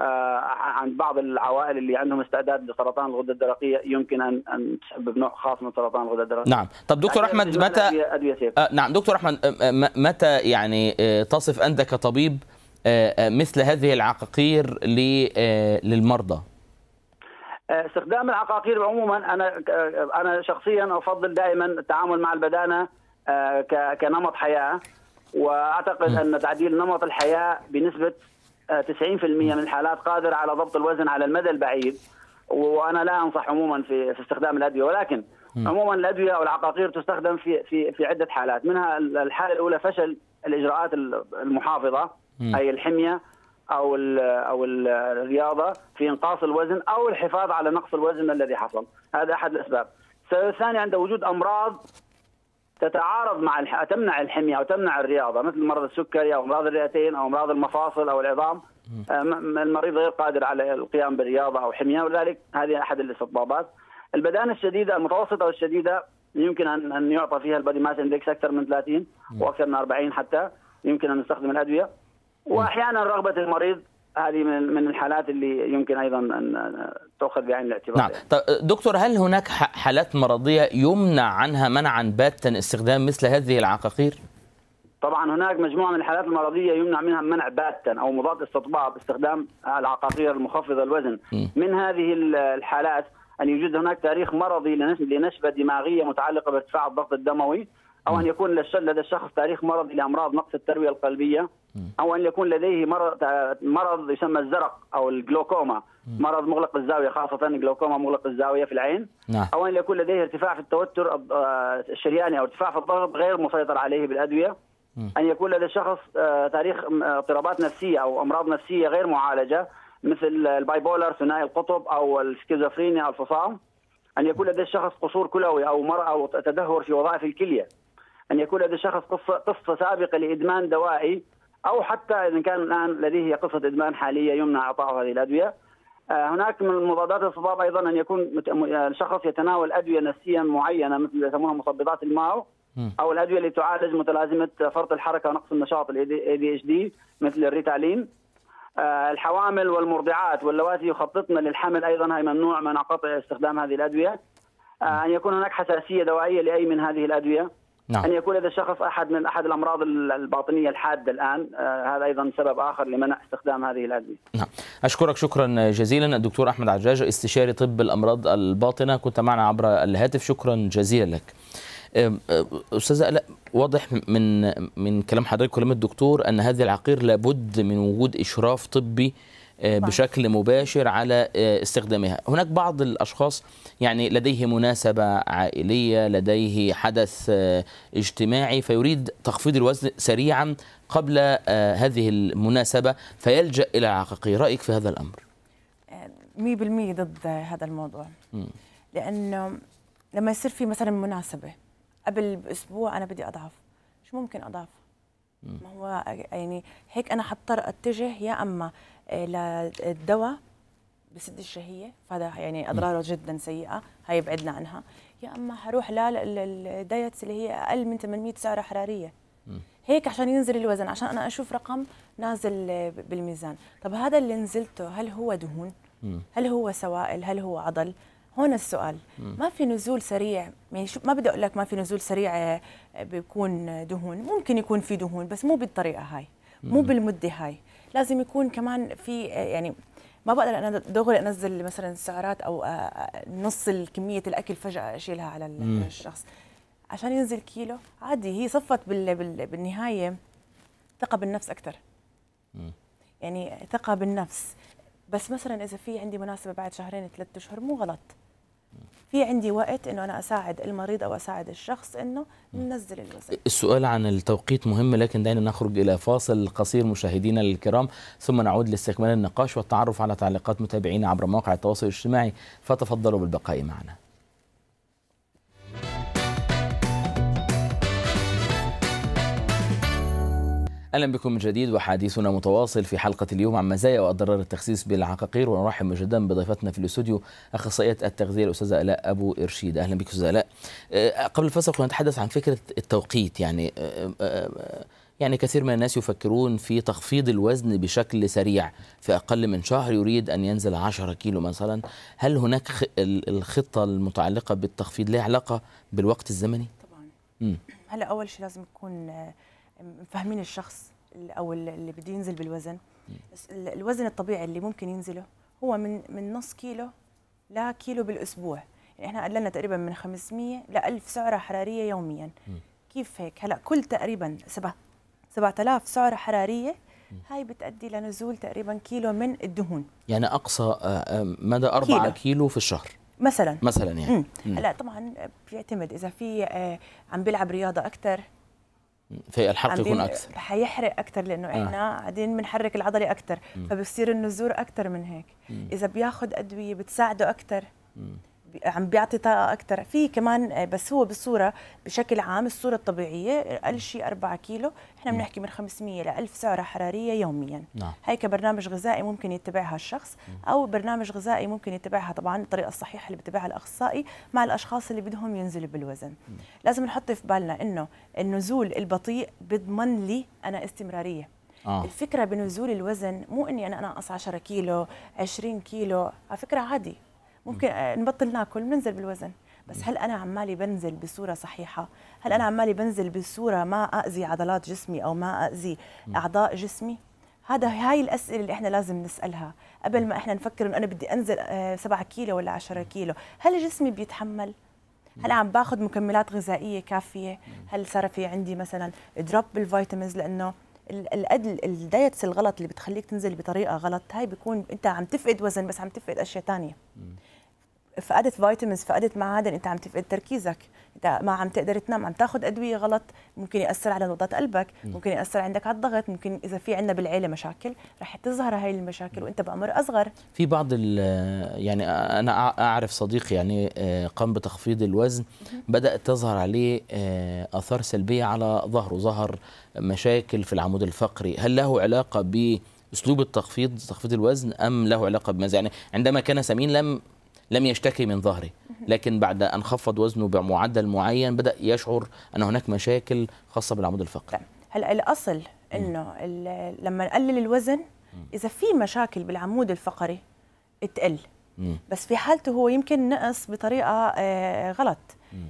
آه، عند بعض العوائل اللي عندهم استعداد لسرطان الغده الدرقيه يمكن ان ان تسبب نوع خاص من سرطان الغده الدرقيه. نعم، طب دكتور احمد متى أدوية آه، نعم دكتور احمد آه، متى يعني تصف انت كطبيب مثل هذه العقاقير للمرضى؟ استخدام العقاقير عموما انا انا شخصيا افضل دائما التعامل مع البدانه كنمط حياه واعتقد ان تعديل نمط الحياه بنسبه 90% من الحالات قادر على ضبط الوزن على المدى البعيد وانا لا انصح عموما في في استخدام الادويه ولكن عموما الادويه او العقاقير تستخدم في في في عده حالات منها الحاله الاولى فشل الاجراءات المحافظه اي الحميه او الـ او الـ الرياضه في انقاص الوزن او الحفاظ على نقص الوزن الذي حصل هذا احد الاسباب السبب الثاني عند وجود امراض تتعارض مع تمنع الحميه او تمنع الرياضه مثل مرض السكري او امراض الرئتين او امراض المفاصل او العظام آه، المريض غير قادر على القيام بالرياضه او حميه ولذلك هذه احد الاستطبابات البدان الشديده المتوسطه والشديده يمكن ان ان يعطى فيها البادي ماس اندكس اكثر من 30 واكثر من 40 حتى يمكن ان نستخدم الادويه واحيانا رغبه المريض هذه من من الحالات اللي يمكن ايضا ان تؤخذ بعين الاعتبار نعم طيب دكتور هل هناك حالات مرضيه يمنع عنها منعا باتا استخدام مثل هذه العقاقير؟ طبعا هناك مجموعه من الحالات المرضيه يمنع منها منع باتا او مضاد استطباع باستخدام العقاقير المخفضه الوزن م. من هذه الحالات ان يوجد هناك تاريخ مرضي لنشبه دماغيه متعلقه بارتفاع الضغط الدموي أو أن يكون لدى الشخص تاريخ مرض الى امراض نقص التروية القلبية أو أن يكون لديه مرض مرض يسمى الزرق أو الجلوكوما مرض مغلق الزاوية خاصة جلوكوما مغلق الزاوية في العين نعم. أو أن يكون لديه ارتفاع في التوتر آه، الشرياني أو ارتفاع في الضغط غير مسيطر عليه بالأدوية أن يكون لدى الشخص آه، تاريخ آه، اضطرابات نفسية أو أمراض نفسية غير معالجة مثل البايبولر ثنائي القطب أو السكيزوفرينيا الفصام أن يكون لدى الشخص قصور كلوي أو مرأة أو تدهور في وظائف الكلية أن يكون لدى الشخص قصة, قصة سابقة لإدمان دوائي أو حتى إذا كان الآن لديه قصة إدمان حالية يمنع إعطائه هذه الأدوية آه، هناك من مضادات الصداع ايضا ان يكون آه، الشخص يتناول ادويه نفسيا معينه مثل يسموها مثبطات الماو او الادويه اللي تعالج متلازمه فرط الحركه ونقص النشاط الاي دي اتش دي مثل الريتالين آه، الحوامل والمرضعات واللواتي يخططن للحمل ايضا هي ممنوع منع قطع استخدام هذه الادويه ان يكون هناك حساسيه دوائيه لاي من هذه الادويه نعم. أن يكون إذا الشخص أحد من أحد الأمراض الباطنية الحادة الآن آه هذا أيضا سبب آخر لمنع استخدام هذه الأدوية نعم. أشكرك شكرا جزيلا الدكتور أحمد عجاج استشاري طب الأمراض الباطنة كنت معنا عبر الهاتف شكرا جزيلا لك استاذ الاء واضح من من كلام حضرتك وكلام الدكتور ان هذه العقير لابد من وجود اشراف طبي آه، طيب. بشكل مباشر على آه، استخدامها هناك بعض الأشخاص يعني لديه مناسبة عائلية لديه حدث آه، اجتماعي فيريد تخفيض الوزن سريعا قبل هذه المناسبة فيلجأ إلى العقاقير رأيك في هذا الأمر 100% ضد هذا الموضوع م. لأنه لما يصير في مثلا مناسبة قبل بأسبوع أنا بدي أضعف شو ممكن أضعف ما هو يعني هيك أنا حضطر أتجه يا أما للدواء بسد الشهيه فهذا يعني اضراره جدا سيئه هاي يبعدنا عنها يا اما حروح للدايتس اللي هي اقل من 800 سعره حراريه هيك عشان ينزل الوزن عشان انا اشوف رقم نازل بالميزان طب هذا اللي نزلته هل هو دهون هل هو سوائل هل هو عضل هون السؤال ما في نزول سريع يعني شو ما بدي اقول لك ما في نزول سريع آه، بيكون دهون ممكن يكون في دهون بس مو بالطريقه هاي مو بالمده هاي لازم يكون كمان في يعني ما بقدر انا دغري انزل مثلا السعرات او آه، نص كميه الاكل فجاه اشيلها على الشخص عشان ينزل كيلو عادي هي صفت بال بالنهايه ثقه بالنفس اكثر يعني ثقه بالنفس بس مثلا اذا في عندي مناسبه بعد شهرين ثلاثة اشهر مو غلط في عندي وقت انه انا اساعد المريض او اساعد الشخص انه ننزل الوزن السؤال عن التوقيت مهم لكن دعينا نخرج الى فاصل قصير مشاهدينا الكرام ثم نعود لاستكمال النقاش والتعرف على تعليقات متابعينا عبر مواقع التواصل الاجتماعي فتفضلوا بالبقاء معنا اهلا بكم من جديد وحديثنا متواصل في حلقه اليوم عن مزايا واضرار التخسيس بالعقاقير ونرحب مجددا بضيفتنا في الاستوديو اخصائيه التغذيه الاستاذه الاء ابو ارشيد اهلا بك استاذه الاء آه، قبل الفصل كنا نتحدث عن فكره التوقيت يعني آه، آه، يعني كثير من الناس يفكرون في تخفيض الوزن بشكل سريع في أقل من شهر يريد أن ينزل 10 كيلو مثلا هل هناك الخطة المتعلقة بالتخفيض لها علاقة بالوقت الزمني؟ طبعا هلا أول شيء لازم يكون فاهمين الشخص او اللي بده ينزل بالوزن الوزن الطبيعي اللي ممكن ينزله هو من من نص كيلو لكيلو بالاسبوع يعني احنا قللنا تقريبا من 500 ل 1000 سعره حراريه يوميا كيف هيك هلا كل تقريبا 7 7000 سعره حراريه هاي بتأدي لنزول تقريبا كيلو من الدهون يعني أقصى آه، آه، مدى 4 كيلو. كيلو في الشهر مثلا مثلا يعني هلا طبعا بيعتمد إذا في آه، عم بيلعب رياضة أكثر في الحرق يكون اكثر حيحرق اكثر لانه آه. احنا قاعدين بنحرك العضله اكثر فبصير النزور اكثر من هيك م. اذا بياخذ ادويه بتساعده اكثر عم بيعطي طاقه اكثر في كمان آه، بس هو بالصوره بشكل عام الصوره الطبيعيه اقل شيء 4 كيلو احنا بنحكي من 500 ل 1000 سعره حراريه يوميا نعم. هي كبرنامج غذائي ممكن يتبعها الشخص او برنامج غذائي ممكن يتبعها طبعا الطريقه الصحيحه اللي بتبعها الاخصائي مع الاشخاص اللي بدهم ينزلوا بالوزن مم. لازم نحط في بالنا انه النزول البطيء بيضمن لي انا استمراريه آه. الفكره بنزول الوزن مو اني انا انقص 10 كيلو 20 كيلو على فكره عادي ممكن آه، نبطل ناكل بننزل بالوزن بس هل انا عمالي بنزل بصوره صحيحه هل انا عمالي بنزل بصوره ما اذي عضلات جسمي او ما اذي اعضاء جسمي هذا هاي الاسئله اللي احنا لازم نسالها قبل ما احنا نفكر انه انا بدي انزل 7 آه، كيلو ولا 10 كيلو هل جسمي بيتحمل هل عم باخذ مكملات غذائيه كافيه هل صار في عندي مثلا دروب بالفيتامينز لانه الدايتس الغلط اللي بتخليك تنزل بطريقه غلط هاي بيكون انت عم تفقد وزن بس عم تفقد اشياء ثانيه فقدت فيتامينز فقدت معادن انت عم تفقد تركيزك انت ما عم تقدر تنام عم تاخذ ادويه غلط ممكن ياثر على نبضات قلبك ممكن ياثر عندك على الضغط ممكن اذا في عندنا بالعيله مشاكل رح تظهر هاي المشاكل وانت بعمر اصغر في بعض يعني انا اعرف صديق يعني آه، قام بتخفيض الوزن بدات تظهر عليه آه، اثار سلبيه على ظهره ظهر مشاكل في العمود الفقري هل له علاقه ب اسلوب التخفيض تخفيض الوزن ام له علاقه بماذا يعني عندما كان سمين لم لم يشتكي من ظهره لكن بعد أن خفض وزنه بمعدل معين بدأ يشعر أن هناك مشاكل خاصة بالعمود الفقري هلا الأصل أنه لما نقلل الوزن إذا في مشاكل بالعمود الفقري تقل بس في حالته هو يمكن نقص بطريقة آه، غلط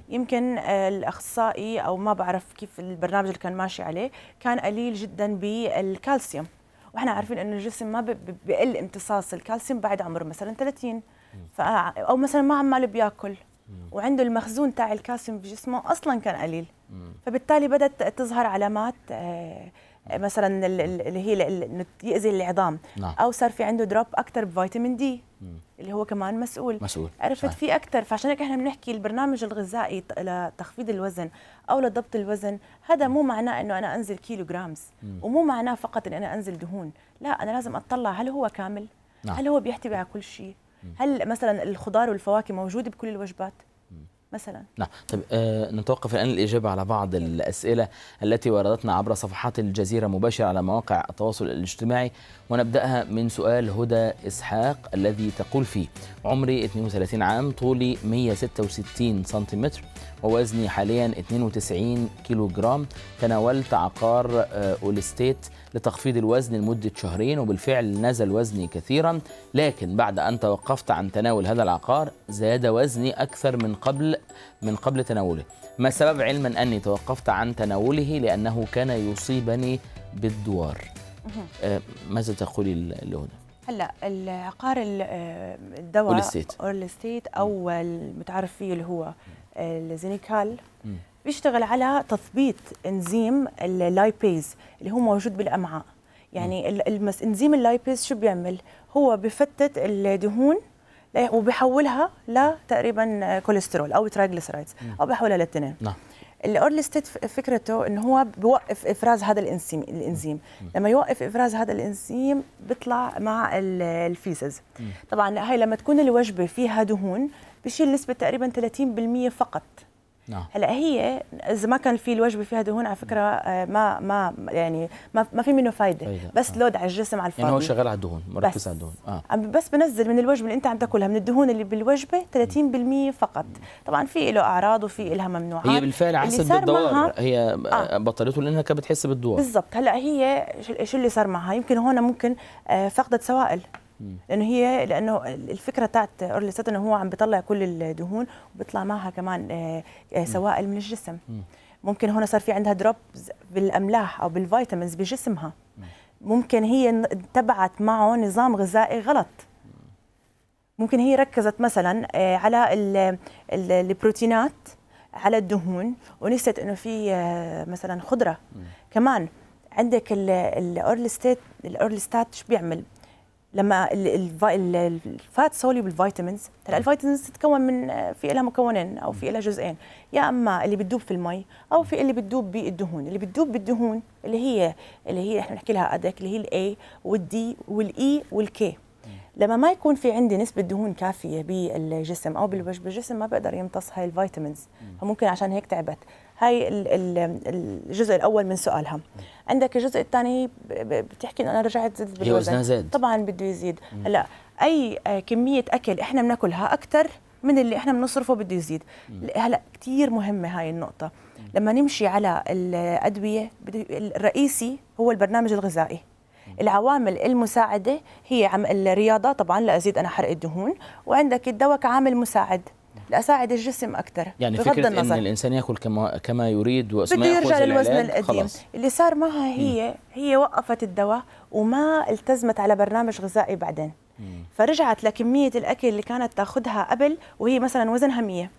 يمكن الاخصائي او ما بعرف كيف البرنامج اللي كان ماشي عليه كان قليل جدا بالكالسيوم واحنا عارفين انه الجسم ما بقل امتصاص الكالسيوم بعد عمر مثلا 30 او مثلا ما عمال بياكل وعنده المخزون تاع الكالسيوم بجسمه اصلا كان قليل فبالتالي بدات تظهر علامات آه، مثلا اللي هي اللي ياذي العظام نعم. او صار في عنده دروب اكثر بفيتامين دي اللي هو كمان مسؤول مسؤول عرفت في اكثر فعشان هيك احنا بنحكي البرنامج الغذائي لتخفيض الوزن او لضبط الوزن هذا مو معناه انه انا انزل كيلو جرامز ومو معناه فقط اني انا انزل دهون لا انا لازم اطلع هل هو كامل نعم. هل هو بيحتوي على كل شيء هل مثلا الخضار والفواكه موجوده بكل الوجبات مثلا نعم طيب آه نتوقف الان الاجابه على بعض الاسئله التي وردتنا عبر صفحات الجزيره مباشره على مواقع التواصل الاجتماعي ونبداها من سؤال هدى اسحاق الذي تقول فيه عمري 32 عام طولي 166 سنتيمتر ووزني حاليا 92 كيلو جرام تناولت عقار آه لتخفيض الوزن لمدة شهرين وبالفعل نزل وزني كثيرا لكن بعد أن توقفت عن تناول هذا العقار زاد وزني أكثر من قبل من قبل تناوله ما السبب علما أني توقفت عن تناوله لأنه كان يصيبني بالدوار آه ماذا تقولي لهدى؟ هلا العقار آه، الدواء ستيت او المتعارف فيه اللي هو آه، الزينيكال بيشتغل على تثبيط انزيم اللايبيز اللي هو موجود بالامعاء يعني انزيم اللايبيز شو بيعمل هو بفتت الدهون وبيحولها لتقريبا كوليسترول او ترايجليسرايدز او بيحولها للتنين نعم الاورلي ستيت فكرته انه هو بيوقف افراز هذا الانزيم الانزيم لما يوقف افراز هذا الانزيم بيطلع مع الفيسز طبعا هاي لما تكون الوجبه فيها دهون بشيل نسبه تقريبا 30% فقط نعم. هلا هي اذا ما كان في الوجبه فيها دهون على فكره آه، ما ما يعني ما, ما في منه فايده بس آه. لود على الجسم على الفاضي يعني هو شغال على الدهون مركز على الدهون آه. بس بنزل من الوجبه اللي انت عم تاكلها من الدهون اللي بالوجبه 30% فقط طبعا في له اعراض وفي لها ممنوعات هي بالفعل على حسب الدوار هي آه. بطلته لانها كانت بتحس بالدوار بالضبط هلا هي شو اللي صار معها يمكن هون ممكن آه، فقدت سوائل لانه هي لانه الفكره بتاعت اورلي ساتن هو عم بيطلع كل الدهون وبيطلع معها كمان آه، آه، سوائل من الجسم ممكن هنا صار في عندها دروبز بالاملاح او بالفيتامينز بجسمها ممكن هي تبعت معه نظام غذائي غلط ممكن هي ركزت مثلا آه، على البروتينات على الدهون ونسيت انه في مثلا خضره كمان عندك الاورلي ستيت الاورلي ستات شو بيعمل لما الفات سولي بالفيتامينز هلا الفيتامينز تتكون من آه، في لها مكونين او في لها جزئين يا اما اللي بتذوب في المي او في اللي بتذوب بالدهون اللي بتذوب بالدهون اللي هي اللي هي احنا بنحكي لها ادك اللي هي الاي والدي والاي e والكي لما ما يكون في عندي نسبة دهون كافية بالجسم أو بالوجه بالجسم ما بقدر يمتص هاي الفيتامينز فممكن عشان هيك تعبت هاي الجزء الاول من سؤالها عندك الجزء الثاني بتحكي انه انا رجعت زدت بالوزن زاد. طبعا بده يزيد هلا اي آه، كميه اكل احنا بناكلها اكثر من اللي احنا بنصرفه بده يزيد هلا كثير مهمه هاي النقطه لما نمشي على الادويه الرئيسي هو البرنامج الغذائي العوامل المساعده هي الرياضه طبعا لازيد انا حرق الدهون وعندك الدواء كعامل مساعد لاساعد الجسم اكثر يعني بغض فكره النظر. ان الانسان ياكل كما كما يريد وما بده يرجع للوزن القديم اللي صار معها هي هي وقفت الدواء وما التزمت على برنامج غذائي بعدين فرجعت لكميه الاكل اللي كانت تاخذها قبل وهي مثلا وزنها 100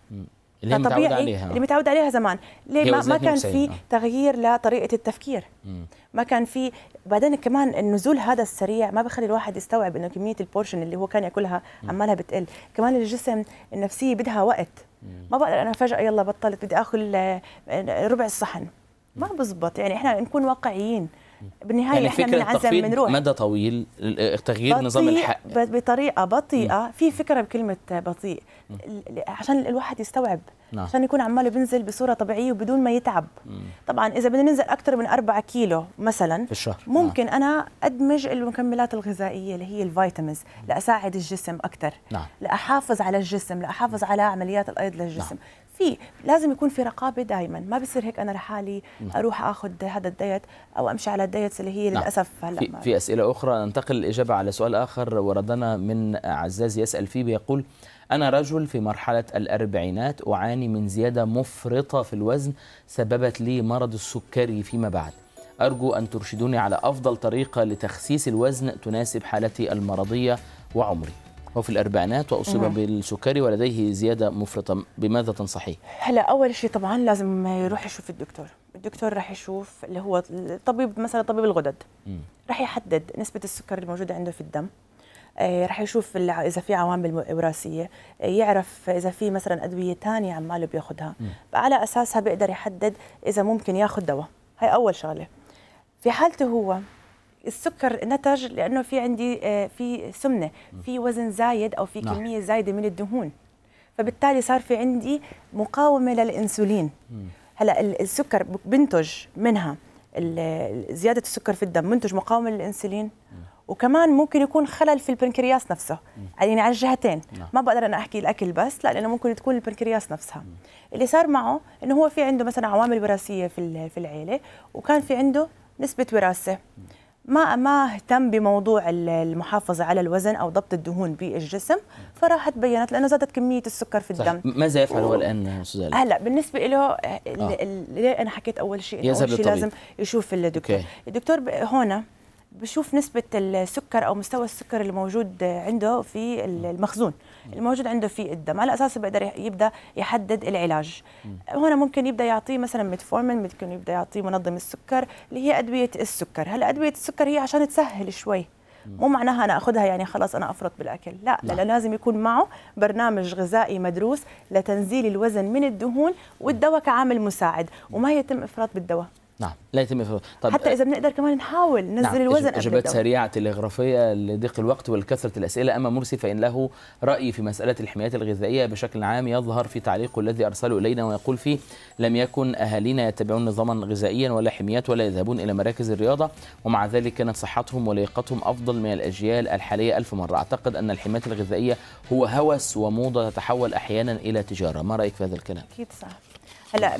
اللي متعود عليها اللي متعود عليها زمان ليه ما, ما كان في آه. تغيير لطريقه التفكير مم. ما كان في بعدين كمان النزول هذا السريع ما بخلي الواحد يستوعب انه كميه البورشن اللي هو كان ياكلها عمالها بتقل كمان الجسم النفسيه بدها وقت مم. ما بقدر انا فجاه يلا بطلت بدي اكل آه، آه، ربع الصحن ما بزبط يعني احنا نكون واقعيين بالنهايه يعني احنا بنعزم بنروح مدى طويل تغيير نظام الحق بطريقه بطيئه م. في فكره بكلمه بطيء عشان الواحد يستوعب نعم. عشان يكون عماله بنزل بصوره طبيعيه وبدون ما يتعب م. طبعا اذا بدنا ننزل اكثر من 4 كيلو مثلا في الشهر. نعم. ممكن نعم. انا ادمج المكملات الغذائيه اللي هي الفيتامينز لاساعد الجسم اكثر نعم. لاحافظ على الجسم لاحافظ على عمليات الايض للجسم نعم. في لازم يكون في رقابه دائما ما بصير هيك انا لحالي اروح اخذ هذا الدايت او امشي على الدايت اللي هي نعم. للاسف هلا في, في اسئله اخرى ننتقل الاجابه على سؤال اخر وردنا من عزاز يسال فيه بيقول أنا رجل في مرحلة الأربعينات أعاني من زيادة مفرطة في الوزن سببت لي مرض السكري فيما بعد أرجو أن ترشدوني على أفضل طريقة لتخسيس الوزن تناسب حالتي المرضية وعمري هو في الأربعينات وأصيب مم. بالسكري ولديه زيادة مفرطة بماذا تنصحيه؟ هلا أول شيء طبعا لازم يروح يشوف الدكتور الدكتور راح يشوف اللي هو الطبيب مثلا طبيب الغدد راح يحدد نسبة السكر الموجودة عنده في الدم آه راح يشوف اذا في عوامل وراثيه آه يعرف اذا في مثلا ادويه ثانيه عماله بياخذها فعلى اساسها بيقدر يحدد اذا ممكن ياخذ دواء هاي اول شغله في حالته هو السكر نتج لانه في عندي آه، في سمنه في وزن زايد او في نعم. كميه زايده من الدهون فبالتالي صار في عندي مقاومه للانسولين هلا السكر بنتج منها زياده السكر في الدم منتج مقاومه للانسولين وكمان ممكن يكون خلل في البنكرياس نفسه يعني, يعني على الجهتين نعم. ما بقدر انا احكي الاكل بس لا لانه ممكن تكون البنكرياس نفسها اللي صار معه انه هو في عنده مثلا عوامل وراثيه في في العيله وكان في عنده نسبه وراثه ما ما اهتم بموضوع المحافظه على الوزن او ضبط الدهون بالجسم فراحت بينت لانه زادت كميه السكر في الدم ماذا يفعل هو الان استاذ هلا بالنسبه له آه. آه. ليه انا حكيت اول شيء اول شيء لازم يشوف الدكتور okay. الدكتور هون بشوف نسبة السكر أو مستوى السكر اللي موجود عنده في المخزون الموجود عنده في الدم على أساس بقدر يبدأ يحدد العلاج هنا ممكن يبدأ يعطيه مثلا ميتفورمين ممكن يبدأ يعطيه منظم السكر اللي هي أدوية السكر هلا أدوية السكر هي عشان تسهل شوي مو معناها انا اخذها يعني خلاص انا افرط بالاكل لا لا, نعم. لا لازم يكون معه برنامج غذائي مدروس لتنزيل الوزن من الدهون والدواء كعامل مساعد وما يتم افراط بالدواء نعم لا يتم طب حتى اذا بنقدر كمان نحاول نعم، ننزل نعم. الوزن اجابات سريعه تلغرافيه لضيق الوقت ولكثره الاسئله اما مرسي فان له راي في مساله الحميات الغذائيه بشكل عام يظهر في تعليقه الذي ارسله الينا ويقول فيه لم يكن اهالينا يتبعون نظاما غذائيا ولا حميات ولا يذهبون الى مراكز الرياضه ومع ذلك كانت صحتهم ولياقتهم افضل من الاجيال الحاليه الف مره اعتقد ان الحميات الغذائيه هو هوس وموضه تتحول احيانا الى تجاره ما رايك في هذا الكلام اكيد صح هلا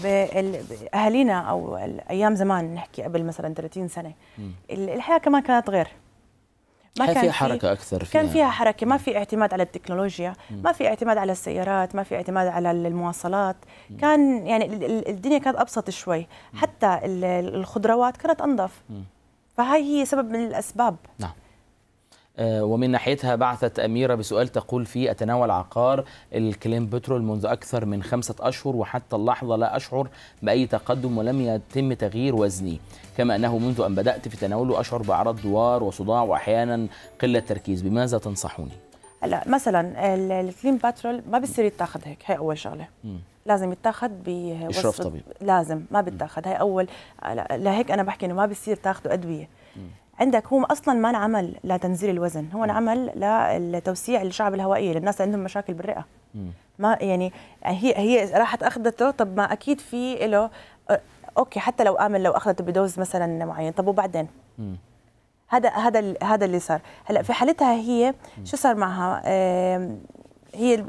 اهالينا او ايام زمان نحكي قبل مثلا 30 سنه الحياه كمان كانت غير ما كان فيها في حركه اكثر فيها. كان فيها حركه ما في اعتماد على التكنولوجيا ما في اعتماد على السيارات ما في اعتماد على المواصلات كان يعني الدنيا كانت ابسط شوي حتى الخضروات كانت انظف فهي هي سبب من الاسباب نعم آه، ومن ناحيتها بعثت أميرة بسؤال تقول فيه أتناول عقار الكليم بترول منذ أكثر من خمسة أشهر وحتى اللحظة لا أشعر بأي تقدم ولم يتم تغيير وزني كما أنه منذ أن بدأت في تناوله أشعر بأعراض دوار وصداع وأحيانا قلة تركيز بماذا تنصحوني؟ هلا مثلا الكليم باترول ما بصير يتاخذ هيك هي اول شغله م. لازم يتاخذ بوصفه لازم ما بتاخذ هي اول لهيك انا بحكي انه ما بصير تاخذوا ادويه عندك هو اصلا ما انعمل لتنزيل الوزن هو انعمل لتوسيع الشعب الهوائيه للناس اللي عندهم مشاكل بالرئه ما يعني هي هي راحت اخذته طب ما اكيد في له اوكي حتى لو امن لو اخذته بدوز مثلا معين طب وبعدين هذا هذا هذا اللي صار هلا في حالتها هي شو صار معها آه هي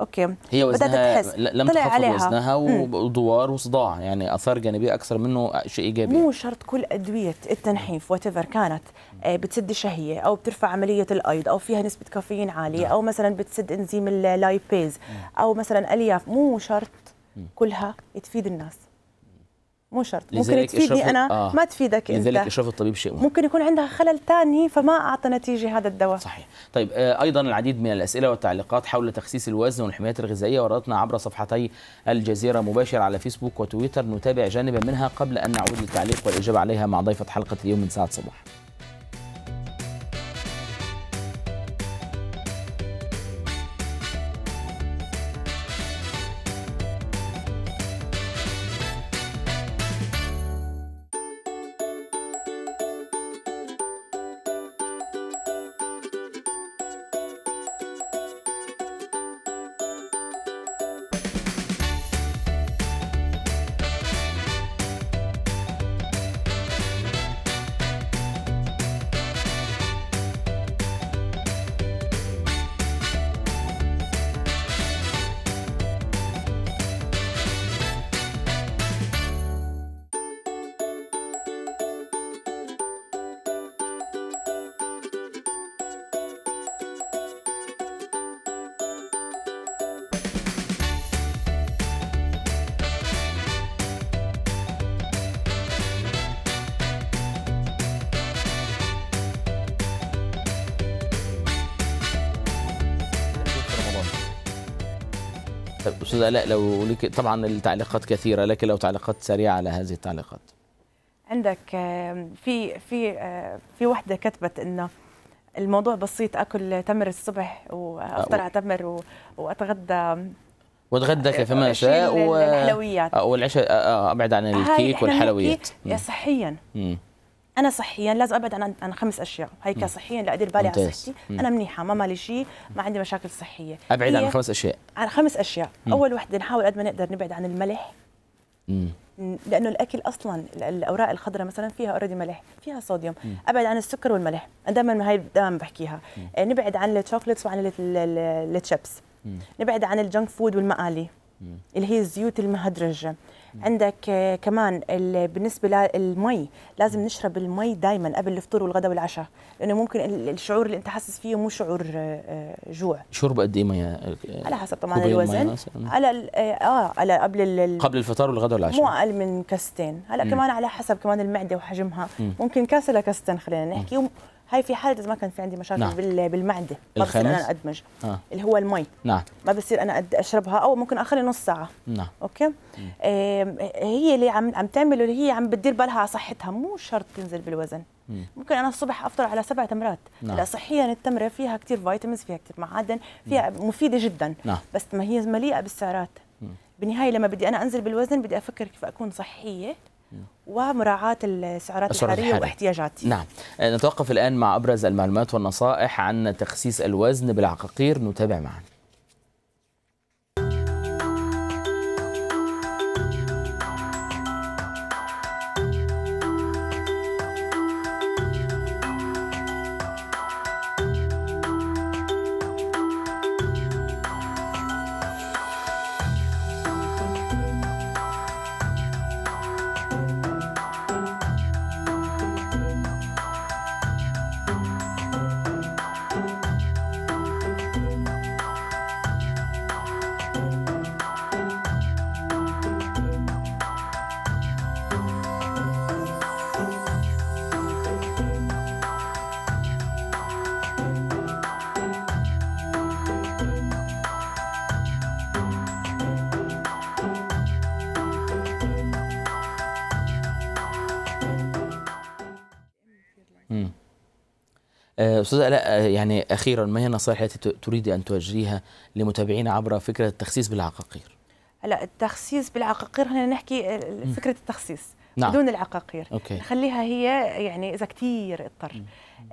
اوكي هي وزنها بدأت تحس لم تخفض وزنها ودوار وصداع يعني اثار جانبيه اكثر منه شيء ايجابي مو شرط كل ادويه التنحيف وات كانت آه، بتسد الشهيه او بترفع عمليه الايض او فيها نسبه كافيين عاليه نعم. او مثلا بتسد انزيم اللايبيز او مثلا الياف مو شرط كلها تفيد الناس مو شرط ممكن تفيدني انا آه. ما تفيدك انت لذلك اشراف الطبيب شيء مهم ممكن يكون عندها خلل ثاني فما اعطى نتيجه هذا الدواء صحيح طيب آه ايضا العديد من الاسئله والتعليقات حول تخسيس الوزن والحمايات الغذائيه وردتنا عبر صفحتي الجزيره مباشر على فيسبوك وتويتر نتابع جانبا منها قبل ان نعود للتعليق والاجابه عليها مع ضيفه حلقه اليوم من ساعه صباح لا لو لك طبعا التعليقات كثيرة لكن لو تعليقات سريعة على هذه التعليقات عندك آه، في في آه، في وحده كتبت انه الموضوع بسيط اكل تمر الصبح وافطر آه، على تمر واتغدى واتغدى كيفما شاء والحلويات والعشاء ابعد عن الكيك والحلويات صحيا مم. انا صحيا لازم ابعد عن عن خمس اشياء هي كصحيا لادير بالي على صحتي انا منيحه ما مالي شيء ما عندي مشاكل صحيه ابعد عن خمس اشياء عن خمس اشياء مم. اول وحده نحاول قد ما نقدر نبعد عن الملح مم. لانه الاكل اصلا الاوراق الخضراء مثلا فيها اوريدي ملح فيها صوديوم مم. ابعد عن السكر والملح دائما هاي دائما بحكيها آه، مم. نبعد عن الشوكليتس وعن التشيبس نبعد عن الجنك فود والمقالي مم. اللي هي الزيوت المهدرجه عندك آه، كمان بالنسبه للمي لازم نشرب المي دائما قبل الفطور والغداء والعشاء لانه ممكن الشعور اللي انت حاسس فيه مو شعور آه، آه، جوع شرب قد ايه مي على حسب طبعا الوزن على اه على قبل قبل الفطار والغداء والعشاء مو اقل من كاستين هلا كمان على حسب كمان المعده وحجمها ممكن كاسه لكاستين خلينا نحكي هاي في حاله اذا ما كان في عندي مشاكل نعم. بالمعده ما بصير انا ادمج آه. اللي هو المي نعم. ما بصير انا اشربها او ممكن اخلي نص ساعه نعم. اوكي آه هي اللي عم عم تعمله اللي هي عم بتدير بالها على صحتها مو شرط تنزل بالوزن مم. ممكن انا الصبح افطر على سبع تمرات نعم. لا صحيا التمره فيها كثير فيتامينز فيها كثير معادن فيها مم. مفيده جدا نعم. بس ما هي مليئه بالسعرات مم. بالنهايه لما بدي انا انزل بالوزن بدي افكر كيف اكون صحيه ومراعاة السعرات الحرارية واحتياجاتي نعم آه، نتوقف الآن مع أبرز المعلومات والنصائح عن تخسيس الوزن بالعقاقير نتابع معاً آه، استاذ الاء آه، يعني اخيرا ما هي النصائح التي تريد ان توجهيها لمتابعينا عبر فكره التخسيس بالعقاقير؟ هلا التخسيس بالعقاقير هنا نحكي آه، فكره التخسيس نعم. دون العقاقير أوكي. نخليها هي يعني اذا كثير اضطر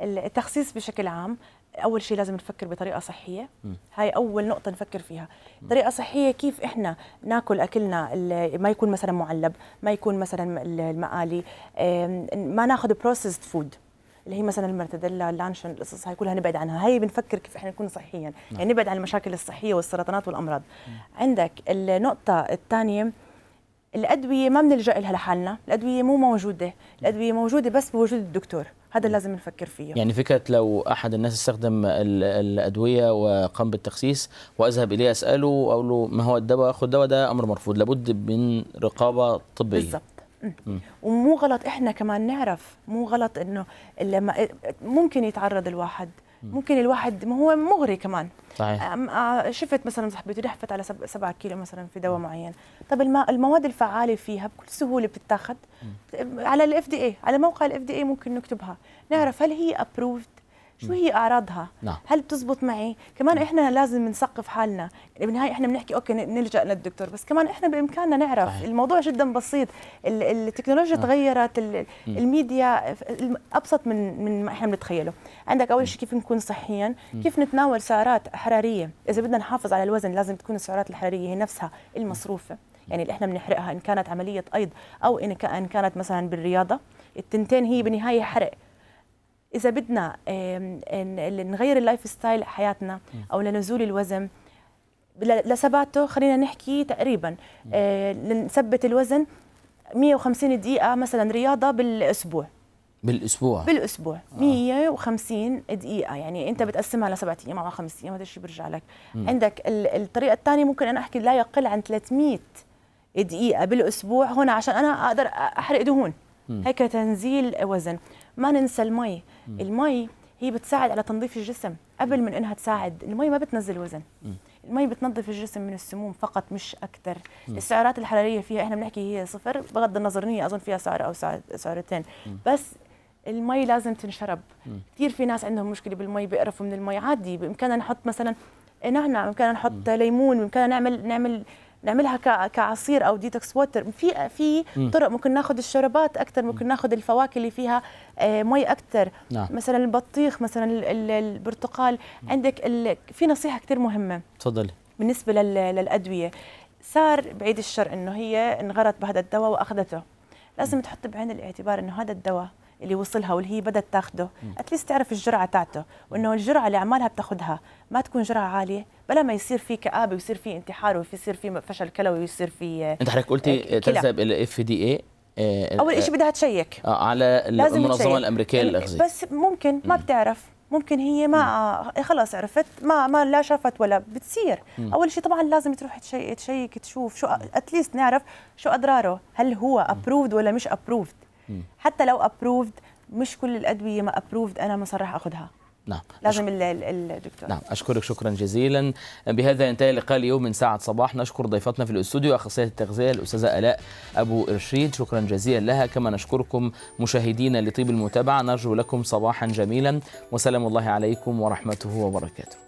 التخسيس بشكل عام اول شيء لازم نفكر بطريقه صحيه م. هاي اول نقطه نفكر فيها م. طريقه صحيه كيف احنا ناكل اكلنا ما يكون مثلا معلب ما يكون مثلا المقالي ما ناخذ بروسيسد فود اللي هي مثلا المرتديلا اللانشن القصص هاي كلها نبعد عنها هاي بنفكر كيف احنا نكون صحيا نعم. يعني نبعد عن المشاكل الصحيه والسرطانات والامراض م. عندك النقطه الثانيه الادويه ما بنلجا لها لحالنا الادويه مو موجوده الادويه موجوده بس بوجود الدكتور هذا لازم نفكر فيه يعني فكره لو احد الناس استخدم الادويه وقام بالتخسيس واذهب اليه اساله واقول له ما هو الدواء اخذ الدواء ده امر مرفوض لابد من رقابه طبيه بالضبط. ومو غلط احنا كمان نعرف مو غلط انه لما ممكن يتعرض الواحد ممكن الواحد ما هو مغري كمان صحيح آه، شفت مثلا صاحبتي دحفت على 7 كيلو مثلا في دواء معين طب المواد الفعاله فيها بكل سهوله بتتاخذ على الاف دي اي على موقع الاف دي اي ممكن نكتبها نعرف هل هي ابروفد شو هي اعراضها نعم. هل بتزبط معي كمان احنا لازم نثقف حالنا بالنهايه احنا بنحكي اوكي نلجا للدكتور بس كمان احنا بامكاننا نعرف صحيح. الموضوع جدا بسيط التكنولوجيا نعم. تغيرت الميديا ابسط من من ما احنا بنتخيله عندك اول شيء كيف نكون صحيا كيف نتناول سعرات حراريه اذا بدنا نحافظ على الوزن لازم تكون السعرات الحراريه هي نفسها المصروفه يعني اللي احنا بنحرقها ان كانت عمليه ايض او ان كانت مثلا بالرياضه التنتين هي بالنهايه حرق اذا بدنا نغير اللايف ستايل حياتنا او لنزول الوزن لثباته خلينا نحكي تقريبا آه، لنثبت الوزن 150 دقيقه مثلا رياضه بالاسبوع بالاسبوع بالاسبوع آه. 150 دقيقه يعني انت بتقسمها لسبعة ايام او خمس ايام هذا الشيء بيرجع لك م. عندك الطريقه الثانيه ممكن انا احكي لا يقل عن 300 دقيقه بالاسبوع هون عشان انا اقدر احرق دهون م. هيك تنزيل وزن ما ننسى المي المي هي بتساعد على تنظيف الجسم قبل من انها تساعد المي ما بتنزل وزن المي بتنظف الجسم من السموم فقط مش اكثر السعرات الحراريه فيها احنا بنحكي هي صفر بغض النظر هي اظن فيها سعر او سعرتين بس المي لازم تنشرب كثير في ناس عندهم مشكله بالمي بيقرفوا من المي عادي بامكاننا نحط مثلا نعنع بامكاننا نحط ليمون بامكاننا نعمل نعمل نعملها كعصير او ديتوكس ووتر في في طرق ممكن ناخذ الشربات اكثر ممكن ناخذ الفواكه اللي فيها آه، مي اكثر نعم. مثلا البطيخ مثلا البرتقال عندك في نصيحه كثير مهمه تفضلي بالنسبه للادويه صار بعيد الشر انه هي انغرت بهذا الدواء واخذته لازم تحط بعين الاعتبار انه هذا الدواء اللي وصلها واللي هي بدات تاخده اتليست تعرف الجرعه تاعته وانه الجرعه اللي عمالها بتاخذها ما تكون جرعه عاليه بلا ما يصير في كابه ويصير في انتحار ويصير في فشل كلوي ويصير في آه، انت حضرتك قلتي تذهب الى اف دي اي اول شيء آه، بدها تشيك آه، على المنظمه الامريكيه يعني للاغذيه بس ممكن ما بتعرف ممكن هي ما خلص عرفت ما ما لا شافت ولا بتصير اول شيء طبعا لازم تروح تشيك تشوف شو اتليست نعرف شو اضراره هل هو ابروفد ولا مش ابروفد حتى لو ابروفد مش كل الادويه ما ابروفد انا مصر راح اخذها نعم لازم الدكتور نعم اشكرك شكرا جزيلا بهذا ينتهي لقاء اليوم من ساعه صباح نشكر ضيفتنا في الاستوديو اخصائيه التغذيه الاستاذه الاء ابو ارشيد شكرا جزيلا لها كما نشكركم مشاهدينا لطيب المتابعه نرجو لكم صباحا جميلا وسلام الله عليكم ورحمته وبركاته